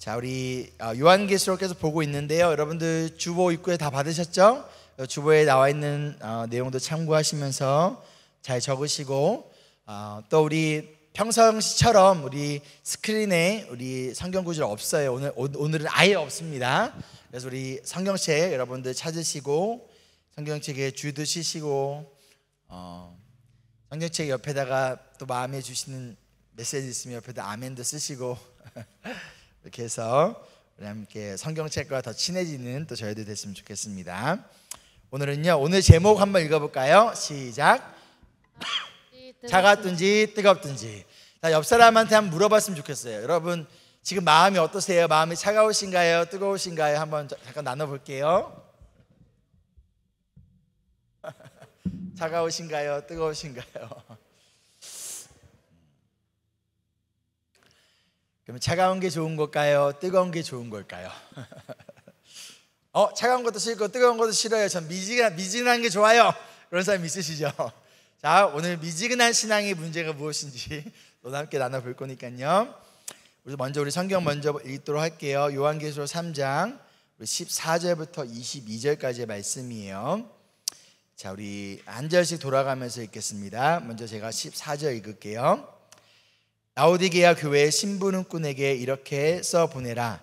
자, 우리 아, 요한계시록에서 보고 있는데요. 여러분들 주보 입구에 다 받으셨죠? 주보에 나와 있는 어, 내용도 참고하시면서 잘 적으시고 아, 또 우리 평상시처럼 우리 스크린에 우리 성경 구절 없어요. 오늘 오늘은 아예 없습니다. 그래서 우리 성경책 여러분들 찾으시고 성경책에 주드시시고 어, 성경책 옆에다가 또 마음에 주시는 메시지 있으면 옆에다 아멘도 쓰시고 이렇게 해서 우리 함께 성경책과 더 친해지는 또저희도 됐으면 좋겠습니다. 오늘은요 오늘 제목 한번 읽어볼까요? 시작. 차갑든지 뜨겁든지 옆 사람한테 한번 물어봤으면 좋겠어요. 여러분 지금 마음이 어떠세요? 마음이 차가우신가요? 뜨거우신가요? 한번 잠깐 나눠볼게요. 차가우신가요? 뜨거우신가요? 그럼 차가운 게 좋은 걸까요? 뜨거운 게 좋은 걸까요? 어, 차가운 것도 싫고 뜨거운 것도 싫어요. 전 미지근, 미지근한 게 좋아요. 그런 사람 있으시죠? 자, 오늘 미지근한 신앙의 문제가 무엇인지 또 함께 나눠볼 거니까요. 우리 먼저 우리 성경 먼저 읽도록 할게요. 요한계시록 3장 14절부터 22절까지의 말씀이에요. 자, 우리 한 절씩 돌아가면서 읽겠습니다. 먼저 제가 14절 읽을게요. 라오디게아 교회 신부는꾼에게 이렇게 써 보내라.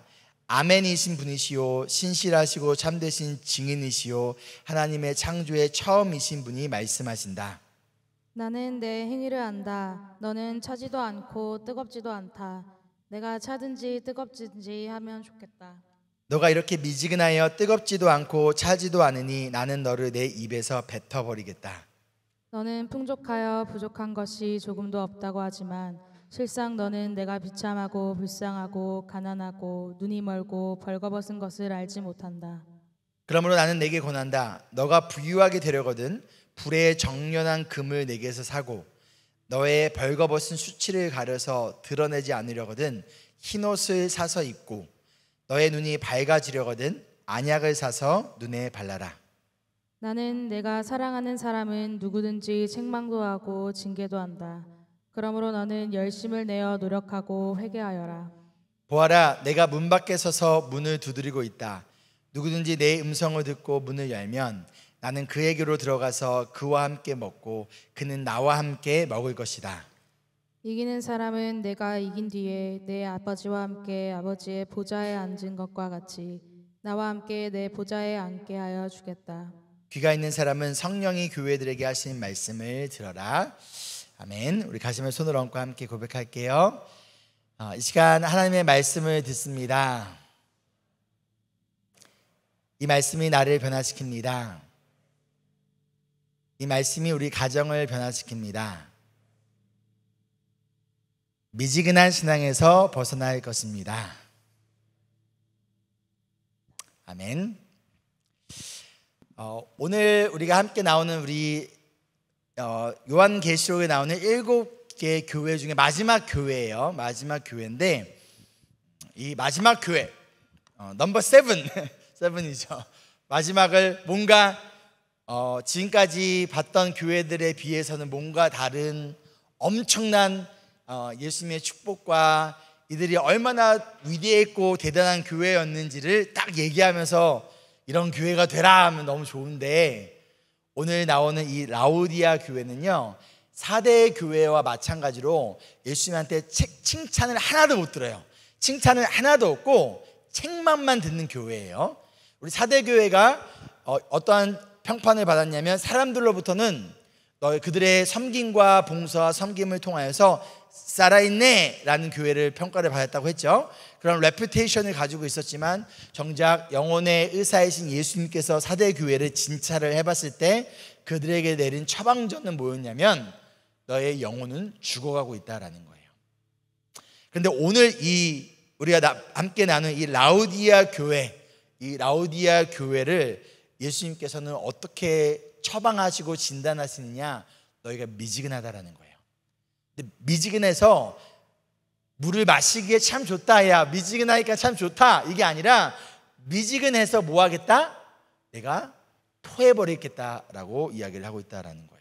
아멘이신 분이시요 신실하시고 참되신 증인이시요 하나님의 창조의 처음이신 분이 말씀하신다. 나는 내 행위를 안다. 너는 차지도 않고 뜨겁지도 않다. 내가 차든지 뜨겁든지 하면 좋겠다. 너가 이렇게 미지근하여 뜨겁지도 않고 차지도 않으니 나는 너를 내 입에서 뱉어버리겠다. 너는 풍족하여 부족한 것이 조금도 없다고 하지만 실상 너는 내가 비참하고 불쌍하고 가난하고 눈이 멀고 벌거벗은 것을 알지 못한다. 그러므로 나는 내게 권한다. 너가 부유하게 되려거든 불에 정련한 금을 내게서 사고 너의 벌거벗은 수치를 가려서 드러내지 않으려거든 흰 옷을 사서 입고 너의 눈이 밝아지려거든 안약을 사서 눈에 발라라. 나는 내가 사랑하는 사람은 누구든지 책망도 하고 징계도 한다. 그러므로 너는 열심을 내어 노력하고 회개하여라. 보아라, 내가 문 밖에 서서 문을 두드리고 있다. 누구든지 내 음성을 듣고 문을 열면 나는 그에게로 들어가서 그와 함께 먹고 그는 나와 함께 먹을 것이다. 이기는 사람은 내가 이긴 뒤에 내 아버지와 함께 아버지의 보좌에 앉은 것과 같이 나와 함께 내 보좌에 앉게 하여 주겠다. 귀가 있는 사람은 성령이 교회들에게 하신 말씀을 들어라. 아멘. 우리 가슴에 손을 얹고 함께 고백할게요. 어, 이 시간 하나님의 말씀을 듣습니다. 이 말씀이 나를 변화시킵니다. 이 말씀이 우리 가정을 변화시킵니다. 미지근한 신앙에서 벗어날 것입니다. 아멘. 어, 오늘 우리가 함께 나오는 우리 어, 요한계시록에 나오는 일곱 개 교회 중에 마지막 교회예요. 마지막 교회인데 이 마지막 교회 어, 넘버 세븐 세븐이죠. 마지막을 뭔가 어, 지금까지 봤던 교회들에 비해서는 뭔가 다른 엄청난 어, 예수님의 축복과 이들이 얼마나 위대했고 대단한 교회였는지를 딱 얘기하면서 이런 교회가 되라 하면 너무 좋은데 오늘 나오는 이 라우디아 교회는요. 4대 교회와 마찬가지로 예수님한테 칭찬을 하나도 못 들어요. 칭찬을 하나도 없고 책만만 듣는 교회예요. 우리 4대 교회가 어, 떠한 평판을 받았냐면 사람들로부터는 너희 그들의 섬김과 봉사와 섬김을 통하여서 살아있네라는 교회를 평가를 받았다고 했죠. 그런 레퓨테이션을 가지고 있었지만 정작 영혼의 의사이신 예수님께서 사대 교회를 진찰을 해봤을 때 그들에게 내린 처방전은 뭐였냐면 너의 영혼은 죽어가고 있다라는 거예요. 그런데 오늘 이 우리가 함께 나눈 이 라우디아 교회, 이 라우디아 교회를 예수님께서는 어떻게 처방하시고 진단하시느냐? 너희가 미지근하다라는 거예요. 근데 미지근해서 물을 마시기에 참 좋다. 야, 미지근하니까 참 좋다. 이게 아니라 미지근해서 뭐 하겠다? 내가 토해버리겠다라고 이야기를 하고 있다라는 거예요.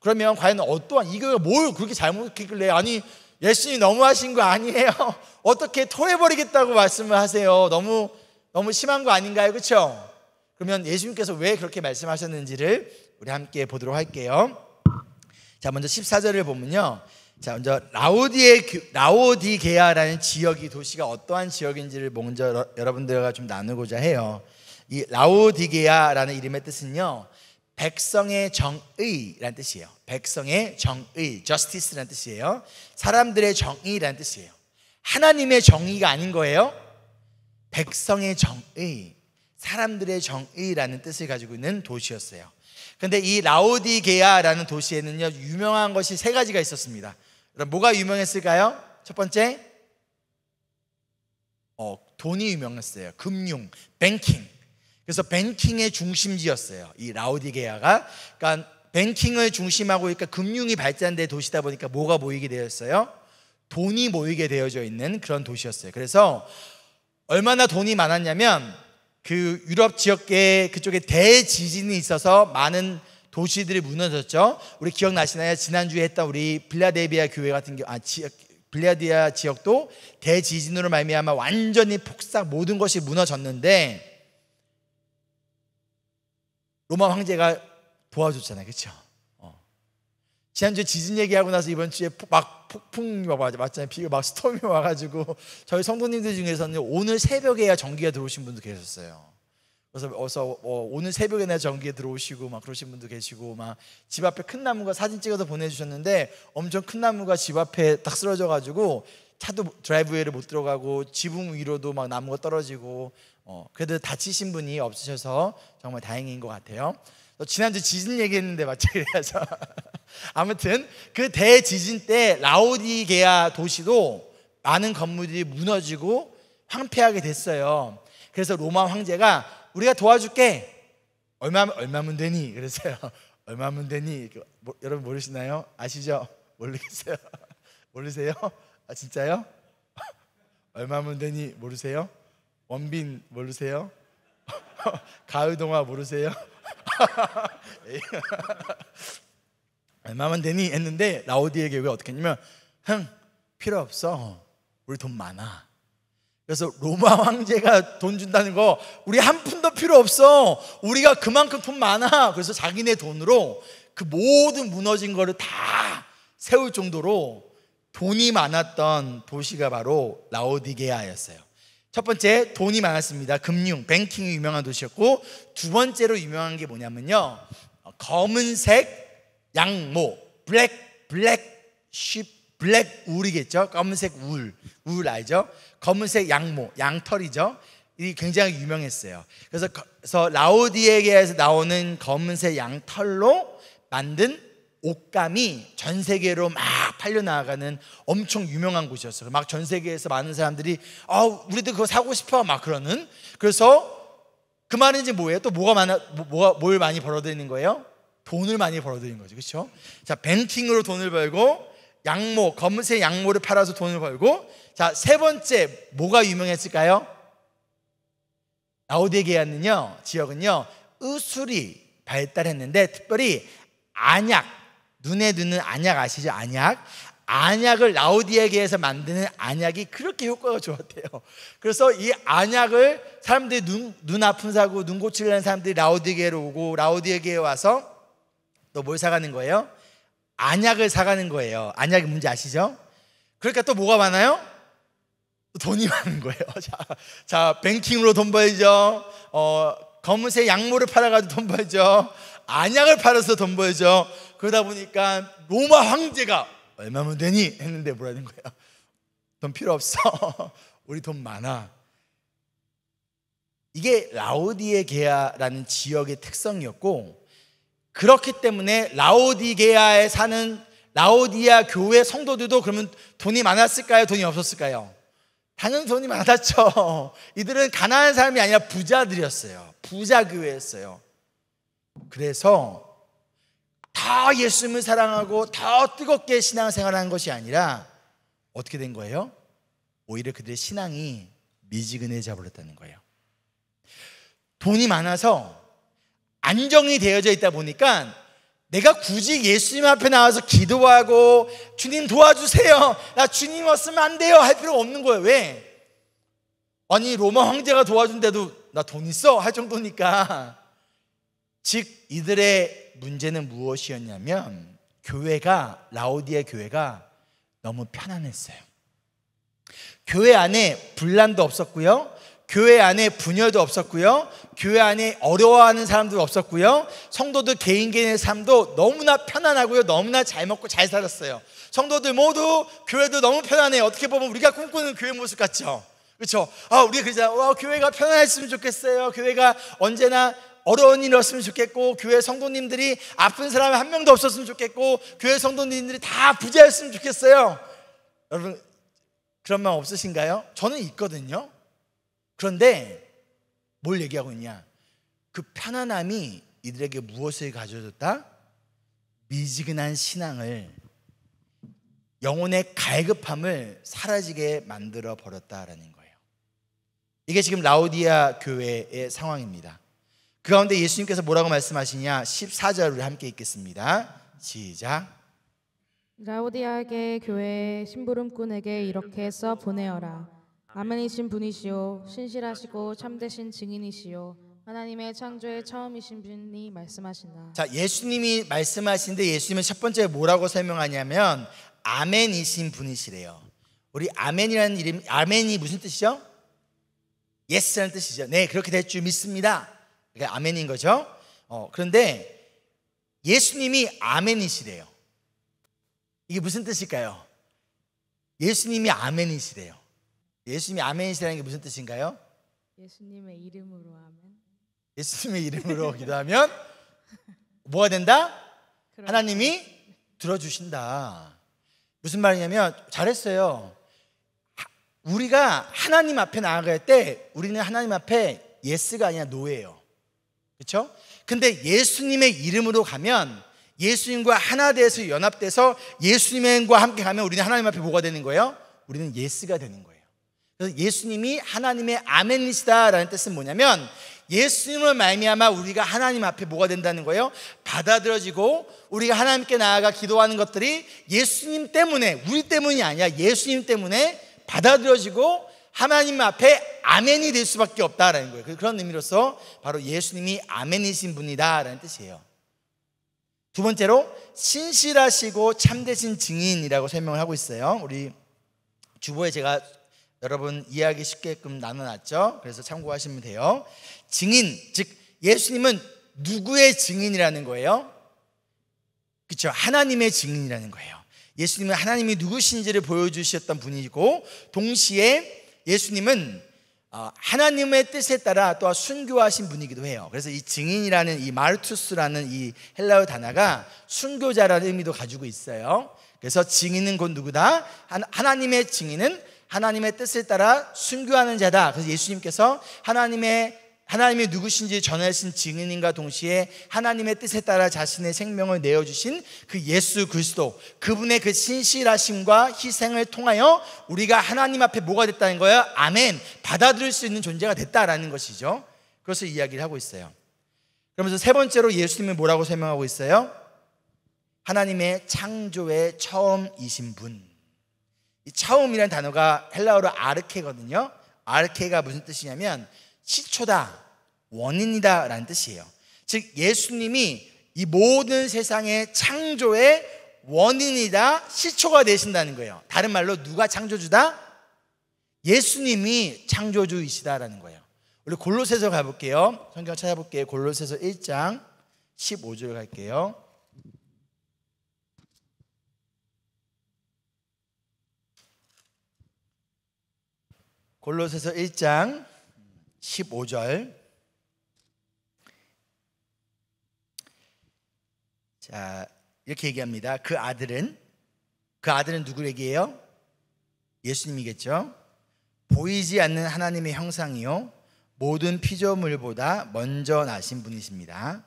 그러면 과연 어떠한 이교가뭘 그렇게 잘못했길래 아니 예수님 너무하신 거 아니에요? 어떻게 토해버리겠다고 말씀을 하세요? 너무 너무 심한 거 아닌가요, 그렇죠? 그러면 예수님께서 왜 그렇게 말씀하셨는지를 우리 함께 보도록 할게요. 자, 먼저 14절을 보면요. 자, 먼저 라오디에 라오디게아라는 지역이 도시가 어떠한 지역인지를 먼저 여러분들과 좀 나누고자 해요. 이 라오디게아라는 이름의 뜻은요. 백성의 정의라는 뜻이에요. 백성의 정의, justice라는 뜻이에요. 사람들의 정의라는 뜻이에요. 하나님의 정의가 아닌 거예요. 백성의 정의. 사람들의 정의라는 뜻을 가지고 있는 도시였어요. 근데 이 라오디게아라는 도시에는요, 유명한 것이 세 가지가 있었습니다. 그럼 뭐가 유명했을까요? 첫 번째, 어, 돈이 유명했어요. 금융, 뱅킹. 그래서 뱅킹의 중심지였어요. 이 라오디게아가. 그러니까 뱅킹을 중심하고 그니까 금융이 발전된 도시다 보니까 뭐가 모이게 되었어요? 돈이 모이게 되어져 있는 그런 도시였어요. 그래서 얼마나 돈이 많았냐면 그 유럽 지역에 그쪽에 대지진이 있어서 많은 도시들이 무너졌죠. 우리 기억나시나요? 지난주에 했던 우리 빌라델비아 교회 같은 경우 아 지역 빌라디아 지역도 대지진으로 말미암아 완전히 폭삭 모든 것이 무너졌는데 로마 황제가 도와줬잖아요. 그렇죠? 지난주에 지진 얘기하고 나서 이번 주에 막 폭풍이 와 맞잖아요. 비가 막 스톰이 와가지고 저희 성도님들 중에서는 오늘 새벽에야 전기가 들어오신 분도 계셨어요. 그래서 어서 어, 오늘 새벽에나 전기에 들어오시고 막 그러신 분도 계시고 막 집 앞에 큰 나무가 사진 찍어서 보내주셨는데 엄청 큰 나무가 집 앞에 딱 쓰러져가지고 차도 드라이브웨이를 못 들어가고 지붕 위로도 막 나무가 떨어지고 어, 그래도 다치신 분이 없으셔서 정말 다행인 것 같아요. 지난주 지진 얘기했는데 맞죠? 그래서 아무튼 그 대지진 때 라오디게아 도시도 많은 건물이 무너지고 황폐하게 됐어요. 그래서 로마 황제가 우리가 도와줄게. 얼마 얼마면 되니? 그랬어요. 얼마면 되니? 뭐, 여러분 모르시나요? 아시죠? 모르겠어요. 모르세요? 아 진짜요? 얼마면 되니 모르세요? 원빈 모르세요? 가을 동화 모르세요? 얼마만 되니 했는데 라오디에게 왜 어떻게 했냐면 흥 필요 없어 우리 돈 많아 그래서 로마 황제가 돈 준다는 거 우리 한 푼도 필요 없어 우리가 그만큼 돈 많아 그래서 자기네 돈으로 그 모든 무너진 거를 다 세울 정도로 돈이 많았던 도시가 바로 라오디게아였어요 첫 번째 돈이 많았습니다. 금융, 뱅킹이 유명한 도시였고 두 번째로 유명한 게 뭐냐면요. 어, 검은색 양모, 블랙, 블랙, 쉽, 블랙 울이겠죠. 검은색 울, 울 알죠? 검은색 양모, 양털이죠. 이 굉장히 유명했어요. 그래서, 그래서 라오디에게서 나오는 검은색 양털로 만든 옷감이 전 세계로 막 팔려 나가는 엄청 유명한 곳이었어요. 막 전 세계에서 많은 사람들이 아, 우리도 그거 사고 싶어 막 그러는. 그래서 그 말인지 뭐예요? 또 뭐가 많아 뭐, 뭐가 뭘 많이 벌어들이는 거예요? 돈을 많이 벌어들이는 거죠. 그쵸 그렇죠? 자, 벤팅으로 돈을 벌고 양모, 검은색 양모를 팔아서 돈을 벌고 자, 세 번째 뭐가 유명했을까요? 라우디게아는요. 지역은요. 의술이 발달했는데 특별히 안약 눈에 드는 안약 아시죠? 안약. 안약을 라우디에게에서 만드는 안약이 그렇게 효과가 좋았대요. 그래서 이 안약을 사람들이 눈, 눈 아픈 사고 눈 고치려는 사람들이 라우디에게로 오고 라우디에게에 와서 너 뭘 사가는 거예요? 안약을 사가는 거예요. 안약이 뭔지 아시죠? 그러니까 또 뭐가 많아요? 돈이 많은 거예요. 자, 자 뱅킹으로 돈 벌죠. 어, 검은색 약물을 팔아가지고 돈 벌죠. 안약을 팔아서 돈 벌죠. 그러다 보니까 로마 황제가 얼마면 되니? 했는데 뭐라는 거야. 돈 필요 없어. 우리 돈 많아. 이게 라오디에게아라는 지역의 특성이었고 그렇기 때문에 라오디게아에 사는 라오디아 교회 성도들도 그러면 돈이 많았을까요? 돈이 없었을까요? 당연히 돈이 많았죠. 이들은 가난한 사람이 아니라 부자들이었어요. 부자 교회였어요. 그래서 다 예수님을 사랑하고 다 뜨겁게 신앙생활하는 것이 아니라 어떻게 된 거예요? 오히려 그들의 신앙이 미지근해져 버렸다는 거예요. 돈이 많아서 안정이 되어져 있다 보니까 내가 굳이 예수님 앞에 나와서 기도하고 주님 도와주세요. 나 주님 왔으면 안 돼요. 할 필요 없는 거예요. 왜? 아니 로마 황제가 도와준데도 나 돈 있어 할 정도니까 즉 이들의 문제는 무엇이었냐면 교회가 라오디아 교회가 너무 편안했어요. 교회 안에 분란도 없었고요. 교회 안에 분열도 없었고요. 교회 안에 어려워하는 사람도 없었고요. 성도들 개인 개인의 삶도 너무나 편안하고요. 너무나 잘 먹고 잘 살았어요. 성도들 모두 교회도 너무 편안해요. 어떻게 보면 우리가 꿈꾸는 교회 모습 같죠. 그렇죠? 아, 우리가 그러자. 와, 교회가 편안했으면 좋겠어요. 교회가 언제나 어려운 일이 없으면 좋겠고 교회 성도님들이 아픈 사람이 한 명도 없었으면 좋겠고 교회 성도님들이 다 부자였으면 좋겠어요. 여러분 그런 마음 없으신가요? 저는 있거든요. 그런데 뭘 얘기하고 있냐? 그 편안함이 이들에게 무엇을 가져줬다? 미지근한 신앙을 영혼의 갈급함을 사라지게 만들어 버렸다라는 거예요. 이게 지금 라오디아 교회의 상황입니다. 그 가운데 예수님께서 뭐라고 말씀하시냐 14절을 함께 읽겠습니다. 시작. 라우디아게 교회 심부름꾼에게 이렇게 써 보내어라. 아멘이신 분이시요 신실하시고 참되신 증인이시요 하나님의 창조의 처음이신 분이 말씀하신다. 자, 예수님이 말씀하신데 예수님은 첫 번째 뭐라고 설명하냐면 아멘이신 분이시래요. 우리 아멘이라는 이름 아멘이 무슨 뜻이죠? 예스라는 뜻이죠. 네, 그렇게 될 줄 믿습니다. 그게 아멘인 거죠. 어, 그런데 예수님이 아멘이시래요. 이게 무슨 뜻일까요? 예수님이 아멘이시래요. 예수님이 아멘이시라는 게 무슨 뜻인가요? 예수님의 이름으로 아멘. 예수님의 이름으로 기도하면 뭐가 된다? 하나님이 들어주신다. 무슨 말이냐면 잘했어요. 우리가 하나님 앞에 나아갈 때 우리는 하나님 앞에 예스가 아니라 노예요. 그렇죠? 근데 예수님의 이름으로 가면 예수님과 하나 돼서 연합돼서 예수님과 함께 가면 우리는 하나님 앞에 뭐가 되는 거예요? 우리는 예스가 되는 거예요. 그래서 예수님이 하나님의 아멘이시다라는 뜻은 뭐냐면 예수님을 말미암아 우리가 하나님 앞에 뭐가 된다는 거예요? 받아들여지고 우리가 하나님께 나아가 기도하는 것들이 예수님 때문에 우리 때문이 아니야 예수님 때문에 받아들여지고 하나님 앞에 아멘이 될 수밖에 없다라는 거예요. 그런 의미로서 바로 예수님이 아멘이신 분이다라는 뜻이에요. 두 번째로 신실하시고 참되신 증인이라고 설명을 하고 있어요. 우리 주보에 제가 여러분 이해하기 쉽게끔 나눠놨죠. 그래서 참고하시면 돼요. 증인, 즉 예수님은 누구의 증인이라는 거예요? 그렇죠. 하나님의 증인이라는 거예요. 예수님은 하나님이 누구신지를 보여주셨던 분이고 동시에 예수님은 어, 하나님의 뜻에 따라 또한 순교하신 분이기도 해요. 그래서 이 증인이라는 이 마르투스라는 이 헬라어 단어가 순교자라는 의미도 가지고 있어요. 그래서 증인은 곧 누구다? 하나님의 증인은 하나님의 뜻에 따라 순교하는 자다. 그래서 예수님께서 하나님의 하나님이 누구신지 전하신 증인인과 동시에 하나님의 뜻에 따라 자신의 생명을 내어주신 그 예수 그리스도 그분의 그 신실하심과 희생을 통하여 우리가 하나님 앞에 뭐가 됐다는 거예요? 아멘 받아들일 수 있는 존재가 됐다라는 것이죠 그것을 이야기를 하고 있어요 그러면서 세 번째로 예수님을 뭐라고 설명하고 있어요? 하나님의 창조의 처음이신 분이 처음이란 단어가 헬라어로 아르케거든요 아르케가 무슨 뜻이냐면 시초다, 원인이다 라는 뜻이에요. 즉, 예수님이 이 모든 세상의 창조의 원인이다, 시초가 되신다는 거예요. 다른 말로 누가 창조주다? 예수님이 창조주이시다라는 거예요. 우리 골로새서 가볼게요. 성경 찾아볼게요. 골로새서 1장 15절 갈게요. 골로새서 1장 15절 자 이렇게 얘기합니다. 그 아들은 그 아들은 누구에게요? 예수님이겠죠. 보이지 않는 하나님의 형상이요 모든 피조물보다 먼저 나신 분이십니다.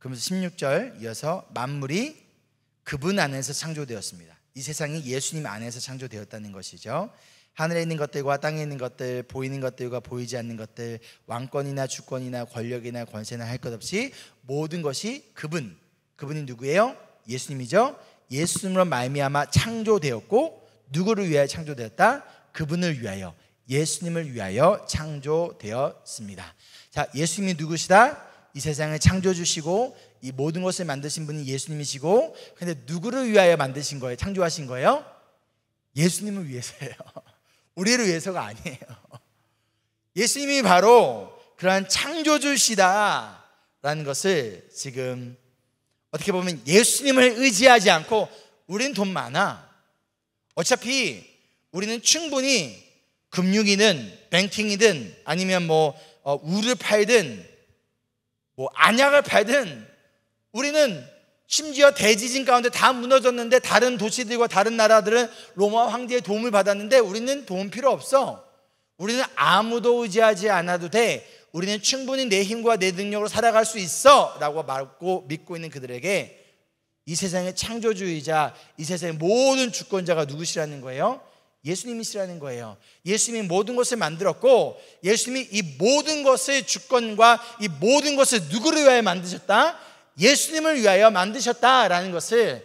그러면서 16절 이어서 만물이 그분 안에서 창조되었습니다. 이 세상이 예수님 안에서 창조되었다는 것이죠. 하늘에 있는 것들과 땅에 있는 것들, 보이는 것들과 보이지 않는 것들, 왕권이나 주권이나 권력이나 권세나 할 것 없이 모든 것이 그분, 그분이 누구예요? 예수님이죠. 예수님으로 말미암아 창조되었고 누구를 위하여 창조되었다? 그분을 위하여 예수님을 위하여 창조되었습니다. 자, 예수님이 누구시다? 이 세상을 창조주시고 이 모든 것을 만드신 분이 예수님이시고 근데 누구를 위하여 만드신 거예요? 창조하신 거예요? 예수님을 위해서예요. 우리를 위해서가 아니에요. 예수님이 바로 그러한 창조주시다라는 것을 지금 어떻게 보면 예수님을 의지하지 않고 우린 돈 많아. 어차피 우리는 충분히 금융이든 뱅킹이든 아니면 뭐 어, 우를 팔든 뭐 안약을 팔든 우리는 심지어 대지진 가운데 다 무너졌는데 다른 도시들과 다른 나라들은 로마 황제의 도움을 받았는데 우리는 도움 필요 없어. 우리는 아무도 의지하지 않아도 돼. 우리는 충분히 내 힘과 내 능력으로 살아갈 수 있어. 라고 말고 믿고 있는 그들에게 이 세상의 창조주의자, 이 세상의 모든 주권자가 누구시라는 거예요? 예수님이시라는 거예요. 예수님이 모든 것을 만들었고, 예수님이 이 모든 것을 주권과 이 모든 것을 누구를 위하여 만드셨다? 예수님을 위하여 만드셨다라는 것을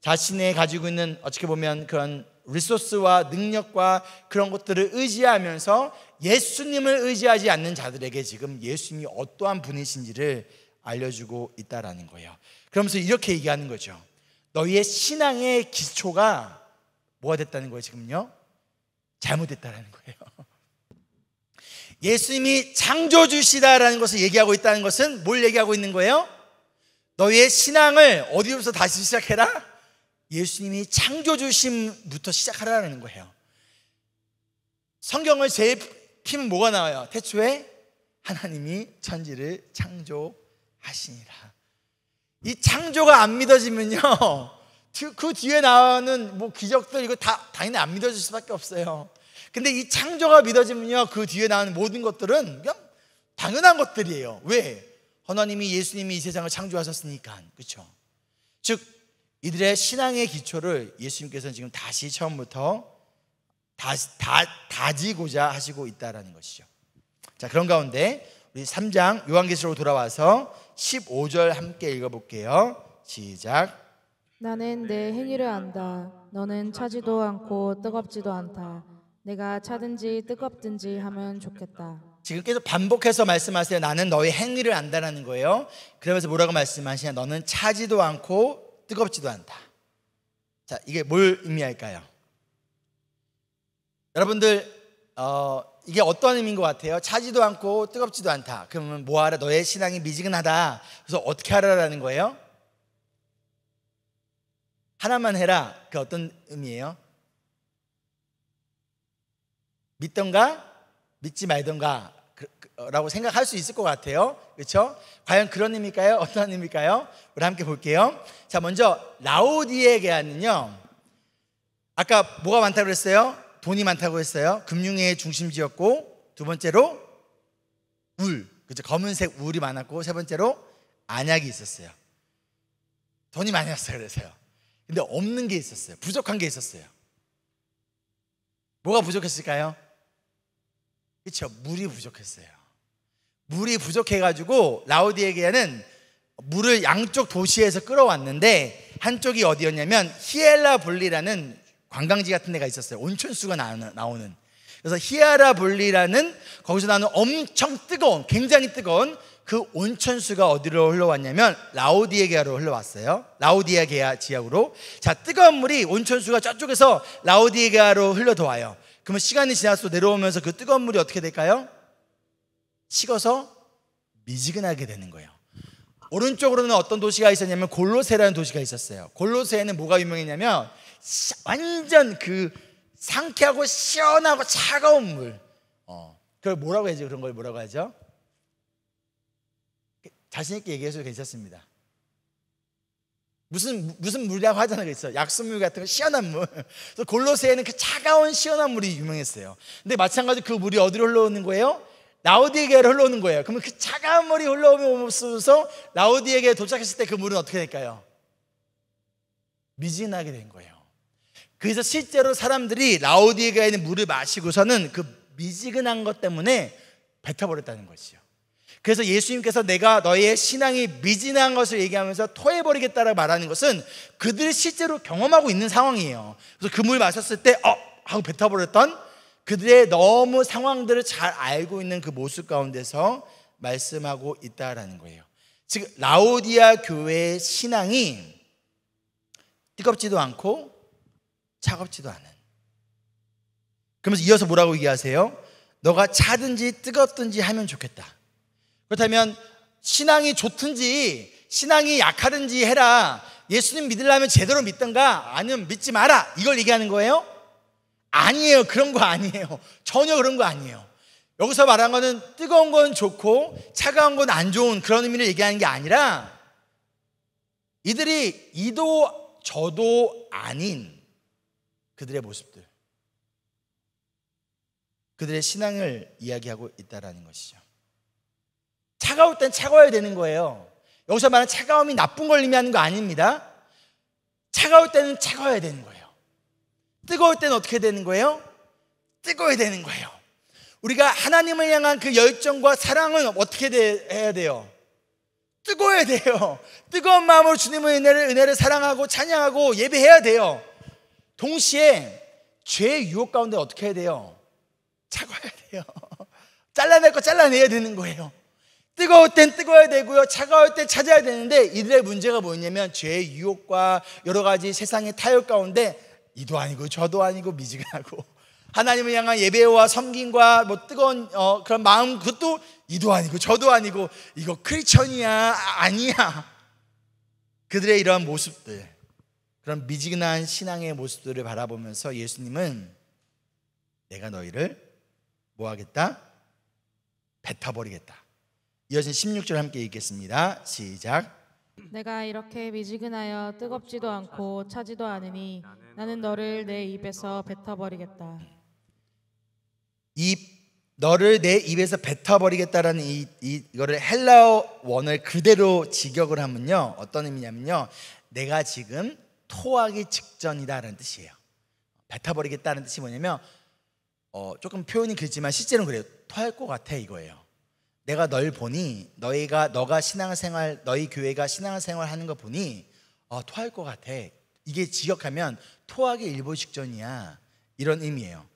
자신의 가지고 있는 어떻게 보면 그런 리소스와 능력과 그런 것들을 의지하면서 예수님을 의지하지 않는 자들에게 지금 예수님이 어떠한 분이신지를 알려주고 있다라는 거예요. 그러면서 이렇게 얘기하는 거죠. 너희의 신앙의 기초가 뭐가 됐다는 거예요, 지금요? 잘못됐다라는 거예요. 예수님이 창조주시다라는 것을 얘기하고 있다는 것은 뭘 얘기하고 있는 거예요? 너의 희 신앙을 어디로부터 다시 시작해라? 예수님이 창조주심부터 시작하라는 거예요. 성경을 제일 피면 뭐가 나와요? 태초에 하나님이 천지를 창조하시니라. 이 창조가 안 믿어지면요. 그, 그 뒤에 나오는 뭐 기적들 이거 다 당연히 안 믿어질 수밖에 없어요. 근데 이 창조가 믿어지면요. 그 뒤에 나오는 모든 것들은 그냥 당연한 것들이에요. 왜? 하나님이 예수님이 이 세상을 창조하셨으니까. 그렇죠? 즉 이들의 신앙의 기초를 예수님께서는 지금 다시 처음부터 다, 다, 다지고자 하시고 있다라는 것이죠. 자, 그런 가운데 우리 3장 요한계시록 돌아와서 15절 함께 읽어 볼게요. 시작. 나는 내 행위를 안다. 너는 차지도 않고 뜨겁지도 않다. 내가 차든지 뜨겁든지 하면 좋겠다. 지금 계속 반복해서 말씀하세요. 나는 너의 행위를 안다라는 거예요. 그러면서 뭐라고 말씀하시냐? 너는 차지도 않고 뜨겁지도 않다. 자, 이게 뭘 의미할까요? 여러분들 어, 이게 어떤 의미인 것 같아요? 차지도 않고 뜨겁지도 않다. 그러면 뭐하라? 너의 신앙이 미지근하다. 그래서 어떻게 하라라는 거예요? 하나만 해라. 그 어떤 의미예요? 믿던가 믿지 말던가 그, 그, 어, 라고 생각할 수 있을 것 같아요. 그렇죠? 과연 그런 의미일까요? 어떤 의미일까요? 우리 함께 볼게요. 자, 먼저 라오디에게는요. 아까 뭐가 많다고 그어요 돈이 많다고 했어요. 금융의 중심지였고 두 번째로 울. 그죠? 검은색 울이 많았고 세 번째로 안약이 있었어요. 돈이 많이 왔어요. 그래서요. 근데 없는 게 있었어요. 부족한 게 있었어요. 뭐가 부족했을까요? 그렇죠? 물이 부족했어요. 물이 부족해가지고 라우디에게는 물을 양쪽 도시에서 끌어왔는데 한쪽이 어디였냐면 히엘라볼리라는 관광지 같은 데가 있었어요. 온천수가 나오는. 그래서 히아라볼리라는 거기서 나는 엄청 뜨거운, 굉장히 뜨거운 그 온천수가 어디로 흘러왔냐면 라우디에게아로 흘러왔어요. 라우디에게아 지역으로. 자, 뜨거운 물이 온천수가 저쪽에서 라우디에게아로 흘러들어와요. 그러면 시간이 지나서 내려오면서 그 뜨거운 물이 어떻게 될까요? 식어서 미지근하게 되는 거예요. 오른쪽으로는 어떤 도시가 있었냐면 골로세라는 도시가 있었어요. 골로세에는 뭐가 유명했냐면 완전 그 상쾌하고 시원하고 차가운 물. 어. 그걸 뭐라고 해야죠? 그런 걸 뭐라고 하죠? 그 자신 있게 얘기해서 괜찮습니다. 무슨 무슨 물이라고 하잖아요. 그래서 약수물 같은 거 시원한 물. 그래서 골로새에는 그 차가운 시원한 물이 유명했어요. 근데 마찬가지로 그 물이 어디로 흘러오는 거예요? 라우디에게로 흘러오는 거예요. 그러면 그 차가운 물이 흘러오면서 라우디에게 도착했을 때 그 물은 어떻게 될까요? 미진하게 된 거예요. 그래서 실제로 사람들이 라우디에가 있는 물을 마시고서는 그 미지근한 것 때문에 뱉어버렸다는 것이요. 그래서 예수님께서 내가 너의 신앙이 미진한 것을 얘기하면서 토해버리겠다라고 말하는 것은 그들이 실제로 경험하고 있는 상황이에요. 그래서 그 물 마셨을 때, 어! 하고 뱉어버렸던 그들의 너무 상황들을 잘 알고 있는 그 모습 가운데서 말씀하고 있다라는 거예요. 즉, 라오디아 교회의 신앙이 뜨겁지도 않고 차갑지도 않은. 그러면서 이어서 뭐라고 얘기하세요? 너가 차든지 뜨겁든지 하면 좋겠다. 그렇다면 신앙이 좋든지 신앙이 약하든지 해라. 예수님 믿으려면 제대로 믿던가 아니면 믿지 마라. 이걸 얘기하는 거예요? 아니에요. 그런 거 아니에요. 전혀 그런 거 아니에요. 여기서 말한 거는 뜨거운 건 좋고 차가운 건 안 좋은 그런 의미를 얘기하는 게 아니라 이들이 이도 저도 아닌 그들의 모습들. 그들의 신앙을 이야기하고 있다라는 것이죠. 차가울 땐 차가워야 되는 거예요. 여기서 말하는 차가움이 나쁜 걸 의미하는 거 아닙니다. 차가울 때는 차가워야 되는 거예요. 뜨거울 때는 어떻게 되는 거예요? 뜨거워야 되는 거예요. 우리가 하나님을 향한 그 열정과 사랑은 어떻게 돼, 해야 돼요? 뜨거워야 돼요. 뜨거운 마음으로 주님의 은혜를, 은혜를 사랑하고 찬양하고 예배해야 돼요. 동시에 죄의 유혹 가운데 어떻게 해야 돼요? 차가워야 돼요. 잘라낼 거 잘라내야 되는 거예요. 뜨거울 땐 뜨거워야 되고요. 차가울 때 찾아야 되는데 이들의 문제가 뭐냐면 죄의 유혹과 여러 가지 세상의 타협 가운데 이도 아니고 저도 아니고 미지근하고 하나님을 향한 예배와 섬김과 뭐 뜨거운 어, 그런 마음 그것도 이도 아니고 저도 아니고 이거 크리천이야 아니야 그들의 이러한 모습들 그런 미지근한 신앙의 모습들을 바라보면서 예수님은 내가 너희를 뭐하겠다 뱉어버리겠다 이어진 16절 함께 읽겠습니다. 시작. 내가 이렇게 미지근하여 뜨겁지도 않고 차지도 않으니 나는 너를 내 입에서 뱉어버리겠다. 입 너를 내 입에서 뱉어버리겠다라는 이, 이 이거를 헬라어 원을 그대로 직역을 하면요 어떤 의미냐면요 내가 지금 토하기 직전이다라는 뜻이에요. 뱉어버리겠다는 뜻이 뭐냐면 어, 조금 표현이 길지만 실제로는 그래요. 토할 것 같아 이거예요. 내가 널 보니 너희가 너가 신앙생활 너희 교회가 신앙생활 하는 거 보니 어, 토할 것 같아. 이게 지역하면 토하기 일보 직전이야. 이런 의미예요.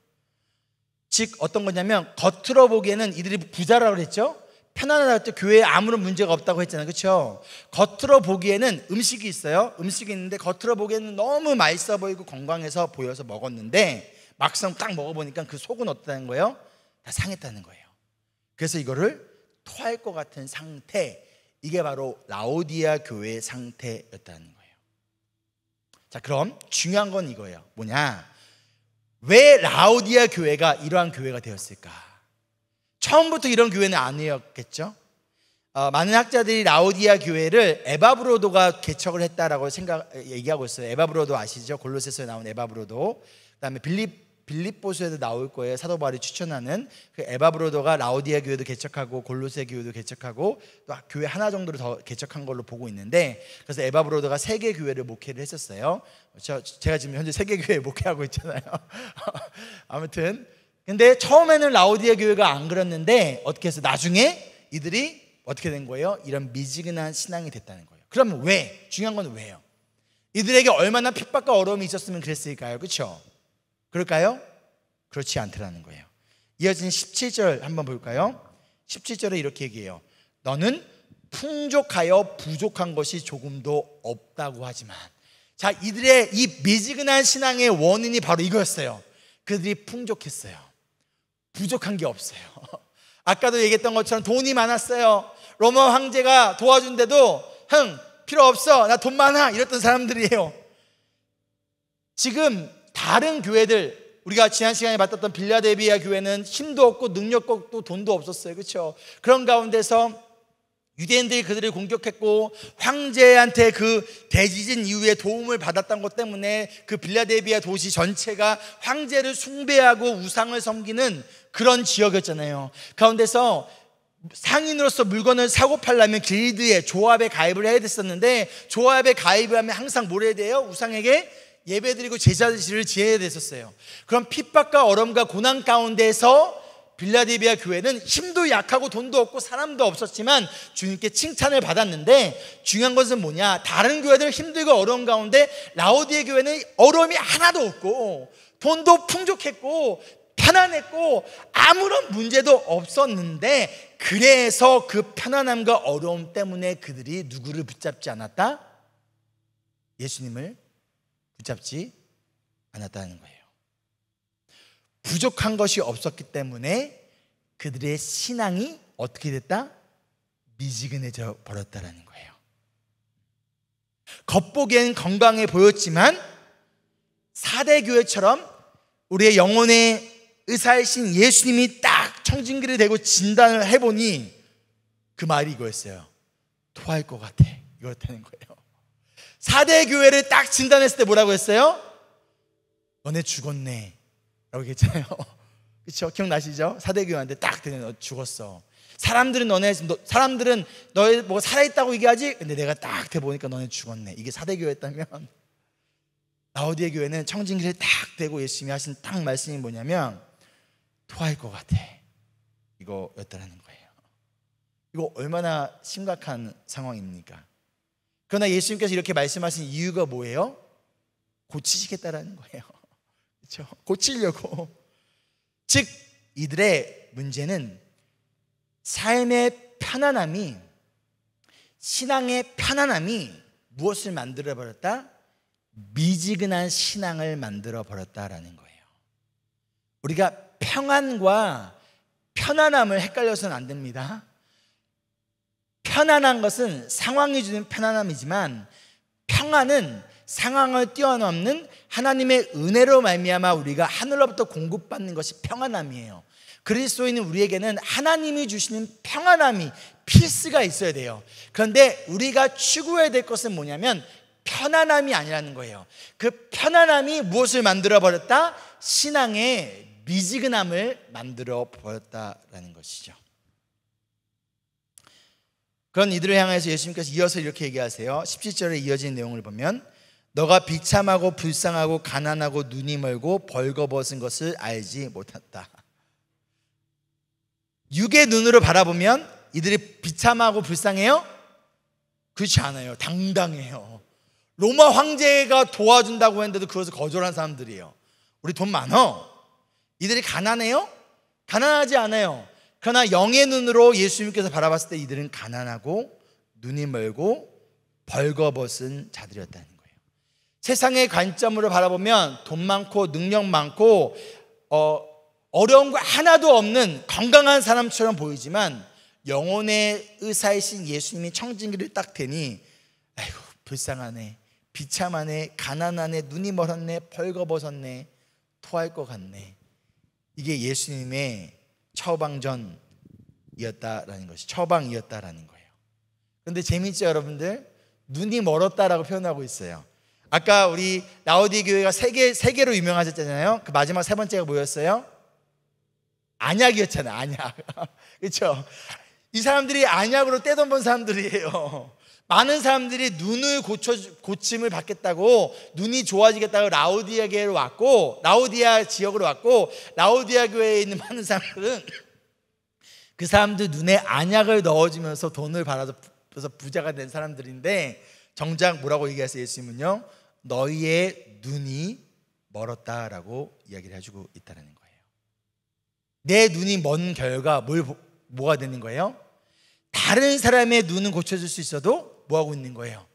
즉 어떤 거냐면 겉으로 보기에는 이들이 부자라고 그랬죠. 편안하다고 했죠. 교회에 아무런 문제가 없다고 했잖아요. 그렇죠? 겉으로 보기에는 음식이 있어요. 음식이 있는데 겉으로 보기에는 너무 맛있어 보이고 건강해서 보여서 먹었는데 막상 딱 먹어보니까 그 속은 어떠다는 거예요? 다 상했다는 거예요. 그래서 이거를 토할 것 같은 상태, 이게 바로 라오디아 교회의 상태였다는 거예요. 자, 그럼 중요한 건 이거예요. 뭐냐? 왜 라오디아 교회가 이러한 교회가 되었을까? 처음부터 이런 교회는 아니었겠죠? 어, 많은 학자들이 라오디아 교회를 에바브로도가 개척을 했다라고 생각 얘기하고 있어요. 에바브로도 아시죠? 골로새서에 나온 에바브로도. 그다음에 빌립 빌립보서에도 나올 거예요. 사도 바울이 추천하는 그 에바 브로더가 라오디아 교회도 개척하고 골로새 교회도 개척하고 또 교회 하나 정도를 더 개척한 걸로 보고 있는데 그래서 에바 브로더가 세개 교회를 목회를 했었어요. 저, 제가 지금 현재 세개 교회 목회하고 있잖아요. 아무튼 근데 처음에는 라오디아 교회가 안 그랬는데 어떻게 해서 나중에 이들이 어떻게 된 거예요? 이런 미지근한 신앙이 됐다는 거예요. 그럼 왜? 중요한 건 왜요? 이들에게 얼마나 핍박과 어려움이 있었으면 그랬을까요? 그렇죠? 그럴까요? 그렇지 않더라는 거예요. 이어진 17절 한번 볼까요? 17절에 이렇게 얘기해요. 너는 풍족하여 부족한 것이 조금도 없다고 하지만 자, 이들의 이 미지근한 신앙의 원인이 바로 이거였어요. 그들이 풍족했어요. 부족한 게 없어요. 아까도 얘기했던 것처럼 돈이 많았어요. 로마 황제가 도와준데도 흥 필요 없어 나 돈 많아 이랬던 사람들이에요. 지금 다른 교회들 우리가 지난 시간에 봤던 빌라데비아 교회는 힘도 없고 능력도 없고 돈도 없었어요. 그렇죠? 그런 가운데서 유대인들이 그들을 공격했고 황제한테 그 대지진 이후에 도움을 받았던 것 때문에 그 빌라데비아 도시 전체가 황제를 숭배하고 우상을 섬기는 그런 지역이었잖아요. 가운데서 상인으로서 물건을 사고 팔려면 길드에 조합에 가입을 해야 됐었는데 조합에 가입을 하면 항상 뭘 해야 돼요? 우상에게 예배드리고 제자들을 지내야 됐었어요. 그럼 핍박과 어려과 고난 가운데서 빌라디비아 교회는 힘도 약하고 돈도 없고 사람도 없었지만 주님께 칭찬을 받았는데 중요한 것은 뭐냐? 다른 교회들 힘들고 어려운 가운데 라오디의 교회는 어려움이 하나도 없고 돈도 풍족했고 편안했고 아무런 문제도 없었는데 그래서 그 편안함과 어려움 때문에 그들이 누구를 붙잡지 않았다? 예수님을 붙잡지 않았다는 거예요. 부족한 것이 없었기 때문에 그들의 신앙이 어떻게 됐다? 미지근해져 버렸다라는 거예요. 겉보기엔 건강해 보였지만 사대 교회처럼 우리의 영혼의 의사이신 예수님이 딱 청진기를 대고 진단을 해보니 그 말이 이거였어요. 토할 것 같아. 이거였다는 거예요. 4대 교회를 딱 진단했을 때 뭐라고 했어요? 너네 죽었네. 라고 얘기했잖아요. 그렇죠? 기억나시죠? 4대 교회한테 딱 되네. 너 죽었어. 사람들은 너네 너, 사람들은 너의뭐 살아 있다고 얘기하지. 근데 내가 딱 대보니까 너네 죽었네. 이게 4대 교회였다면 나우디의 교회는 청진기를 딱 대고 예수님이 하신 딱 말씀이 뭐냐면 토할 것 같아. 이거였다라는 거예요. 이거 얼마나 심각한 상황입니까? 그러나 예수님께서 이렇게 말씀하신 이유가 뭐예요? 고치시겠다라는 거예요. 그렇죠? 고치려고. 즉 이들의 문제는 삶의 편안함이 신앙의 편안함이 무엇을 만들어 버렸다? 미지근한 신앙을 만들어 버렸다라는 거예요. 우리가 평안과 편안함을 헷갈려서는 안 됩니다. 편안한 것은 상황이 주는 편안함이지만 평안은 상황을 뛰어넘는 하나님의 은혜로 말미암아 우리가 하늘로부터 공급받는 것이 평안함이에요. 그리스도인 우리에게는 하나님이 주시는 평안함이 필수가 있어야 돼요. 그런데 우리가 추구해야 될 것은 뭐냐면 편안함이 아니라는 거예요. 그 편안함이 무엇을 만들어 버렸다? 신앙의 미지근함을 만들어 버렸다라는 것이죠. 그런 이들을 향해서 예수님께서 이어서 이렇게 얘기하세요. 17절에 이어진 내용을 보면 너가 비참하고 불쌍하고 가난하고 눈이 멀고 벌거벗은 것을 알지 못했다. 육의 눈으로 바라보면 이들이 비참하고 불쌍해요? 그렇지 않아요. 당당해요. 로마 황제가 도와준다고 했는데도 그것을 거절한 사람들이에요. 우리 돈 많어. 이들이 가난해요? 가난하지 않아요. 그러나 영의 눈으로 예수님께서 바라봤을 때 이들은 가난하고 눈이 멀고 벌거벗은 자들이었다는 거예요. 세상의 관점으로 바라보면 돈 많고 능력 많고 어, 어려운 거 하나도 없는 건강한 사람처럼 보이지만 영혼의 의사이신 예수님이 청진기를 딱 대니 아이고 불쌍하네 비참하네 가난하네 눈이 멀었네 벌거벗었네 토할 것 같네 이게 예수님의 처방전이었다라는 것이 처방이었다라는 거예요. 그런데 재미있죠, 여러분들? 눈이 멀었다라고 표현하고 있어요. 아까 우리 라오디 교회가 세계 세계로 유명하셨잖아요. 그 마지막 세 번째가 뭐였어요? 안약이었잖아요. 안약. 그렇죠? 이 사람들이 안약으로 떼돈 번 사람들이에요. 많은 사람들이 눈을 고쳐, 고침을 받겠다고 눈이 좋아지겠다고 라우디아 교회로 왔고 라우디아 지역으로 왔고 라우디아 교회에 있는 많은 사람들은 그 사람들 눈에 안약을 넣어주면서 돈을 받아서 부자가 된 사람들인데 정작 뭐라고 얘기하세요 예수님은요 너희의 눈이 멀었다라고 이야기를 해주고 있다는 거예요 내 눈이 먼 결과 뭘 뭐가 되는 거예요? 다른 사람의 눈은 고쳐질 수 있어도 뭐하고 있는 거예요?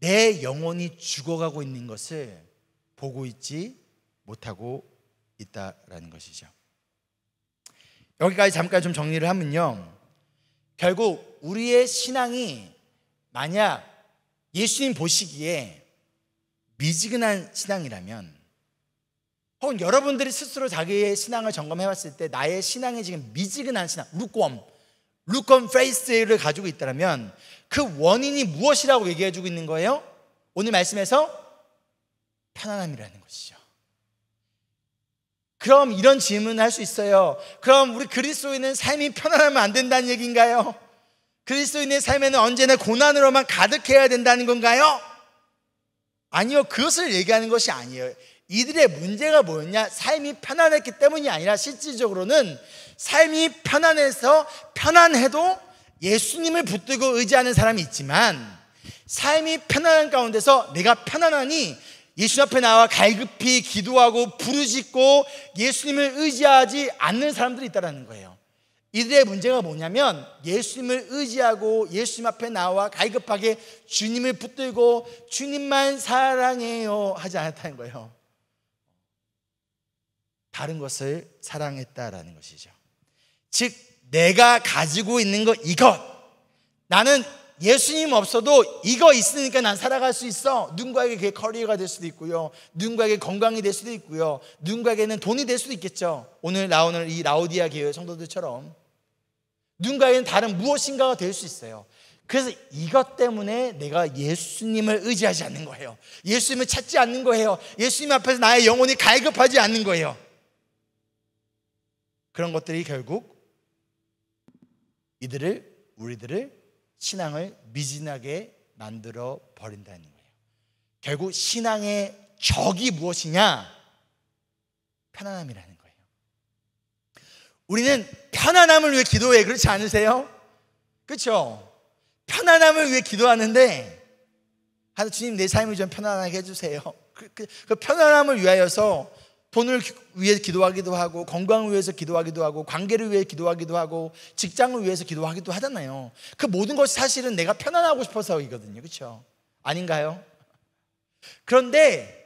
내 영혼이 죽어가고 있는 것을 보고 있지 못하고 있다라는 것이죠. 여기까지 잠깐 좀 정리를 하면요. 결국 우리의 신앙이 만약 예수님 보시기에 미지근한 신앙이라면 혹은 여러분들이 스스로 자기의 신앙을 점검해 봤을 때 나의 신앙이 지금 미지근한 신앙, 루꼼, 루꼼 페이스를 가지고 있다면 그 원인이 무엇이라고 얘기해 주고 있는 거예요? 오늘 말씀에서 편안함이라는 것이죠. 그럼 이런 질문을 할 수 있어요. 그럼 우리 그리스도인은 삶이 편안하면 안 된다는 얘기인가요? 그리스도인의 삶에는 언제나 고난으로만 가득해야 된다는 건가요? 아니요. 그것을 얘기하는 것이 아니에요. 이들의 문제가 뭐였냐? 삶이 편안했기 때문이 아니라 실질적으로는 삶이 편안해서 편안해도 예수님을 붙들고 의지하는 사람이 있지만 삶이 편안한 가운데서 내가 편안하니 예수 앞에 나와 갈급히 기도하고 부르짖고 예수님을 의지하지 않는 사람들이 있다라는 거예요. 이들의 문제가 뭐냐면 예수님을 의지하고 예수님 앞에 나와 갈급하게 주님을 붙들고 주님만 사랑해요 하지 않았다는 거예요. 다른 것을 사랑했다라는 것이죠. 즉 내가 가지고 있는 것 이것. 나는 예수님 없어도 이거 있으니까 난 살아갈 수 있어. 누군가에게 그게 커리어가 될 수도 있고요. 누군가에게 건강이 될 수도 있고요. 누군가에게는 돈이 될 수도 있겠죠. 오늘 나오는 이라우디아 교회 성도들처럼 누군가에는 다른 무엇인가가 될 수 있어요. 그래서 이것 때문에 내가 예수님을 의지하지 않는 거예요. 예수님을 찾지 않는 거예요. 예수님 앞에서 나의 영혼이 갈급하지 않는 거예요. 그런 것들이 결국 이들을 우리들을 신앙을 미진하게 만들어 버린다는 거예요. 결국 신앙의 적이 무엇이냐? 편안함이라는 거예요. 우리는 편안함을 위해 기도해. 그렇지 않으세요? 그렇죠? 편안함을 위해 기도하는데 하나 주님 내 삶을 좀 편안하게 해주세요. 그, 그, 그 편안함을 위하여서 돈을 위해 기도하기도 하고 건강을 위해서 기도하기도 하고 관계를 위해 기도하기도 하고 직장을 위해서 기도하기도 하잖아요. 그 모든 것이 사실은 내가 편안하고 싶어서이거든요. 그렇죠? 아닌가요? 그런데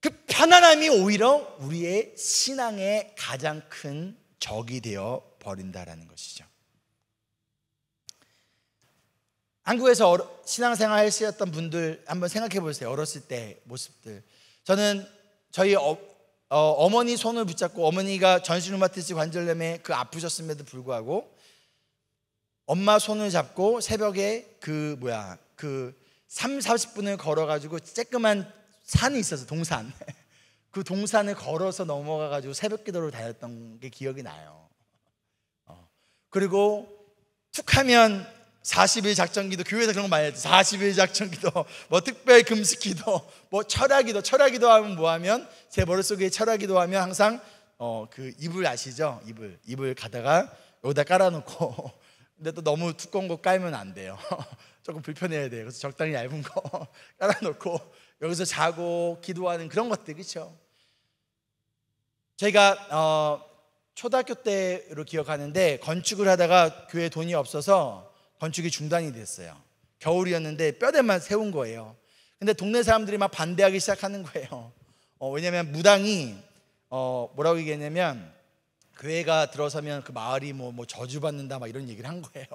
그 편안함이 오히려 우리의 신앙의 가장 큰 적이 되어 버린다라는 것이죠. 한국에서 신앙생활 하셨던 분들 한번 생각해 보세요. 어렸을 때 모습들. 저는 저희 어, 어, 머니 손을 붙잡고 어머니가 전신루마티스 관절염에 그 아프셨음에도 불구하고 엄마 손을 잡고 새벽에 그 뭐야 그 3, 40분을 걸어가지고 쬐끄만 산이 있어서 동산 그 동산을 걸어서 넘어가가지고 새벽기도를 다녔던 게 기억이 나요. 어. 그리고 툭하면 40일 작전기도 교회에서 그런 거 많이 했죠. 40일 작전기도 뭐 특별 금식기도 뭐철학기도철학기도 하면 뭐 하면 제 머릿속에 철야기도 하면 항상 어 그 이불 아시죠? 이불 이불 가다가 여기다 깔아놓고 근데 또 너무 두꺼운 거 깔면 안 돼요. 조금 불편해야 돼요. 그래서 적당히 얇은 거 깔아놓고 여기서 자고 기도하는 그런 것들 그렇죠. 제가 어 초등학교 때로 기억하는데 건축을 하다가 교회 돈이 없어서 건축이 중단이 됐어요. 겨울이었는데 뼈대만 세운 거예요. 근데 동네 사람들이 막 반대하기 시작하는 거예요. 어, 왜냐면 무당이 어, 뭐라고 얘기했냐면 교회가 들어서면 그 마을이 뭐, 뭐 저주받는다 막 이런 얘기를 한 거예요.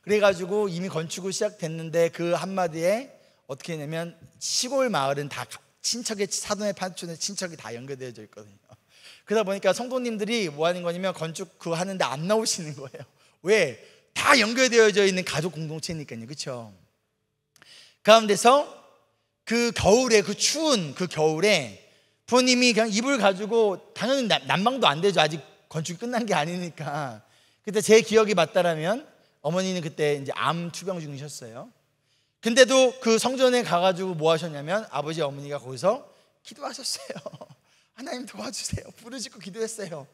그래가지고 이미 건축을 시작됐는데 그 한마디에 어떻게 했냐면 시골 마을은 다 친척의 사돈의 판촌의 친척이 다연결되어 있거든요. 그러다 보니까 성도님들이 뭐 하는 거냐면 건축 그 하는데 안 나오시는 거예요. 왜? 다 연결되어져 있는 가족 공동체니까요. 그쵸죠 가운데서 그 겨울에 그 추운 그 겨울에 부모님이 그냥 이불 가지고 당연히 난방도 안 되죠. 아직 건축이 끝난 게 아니니까. 그때 제 기억이 맞다라면 어머니는 그때 이제 암 투병 중이셨어요. 근데도 그 성전에 가가지고 뭐 하셨냐면 아버지 어머니가 거기서 기도하셨어요. 하나님 도와주세요. 부르짖고 기도했어요.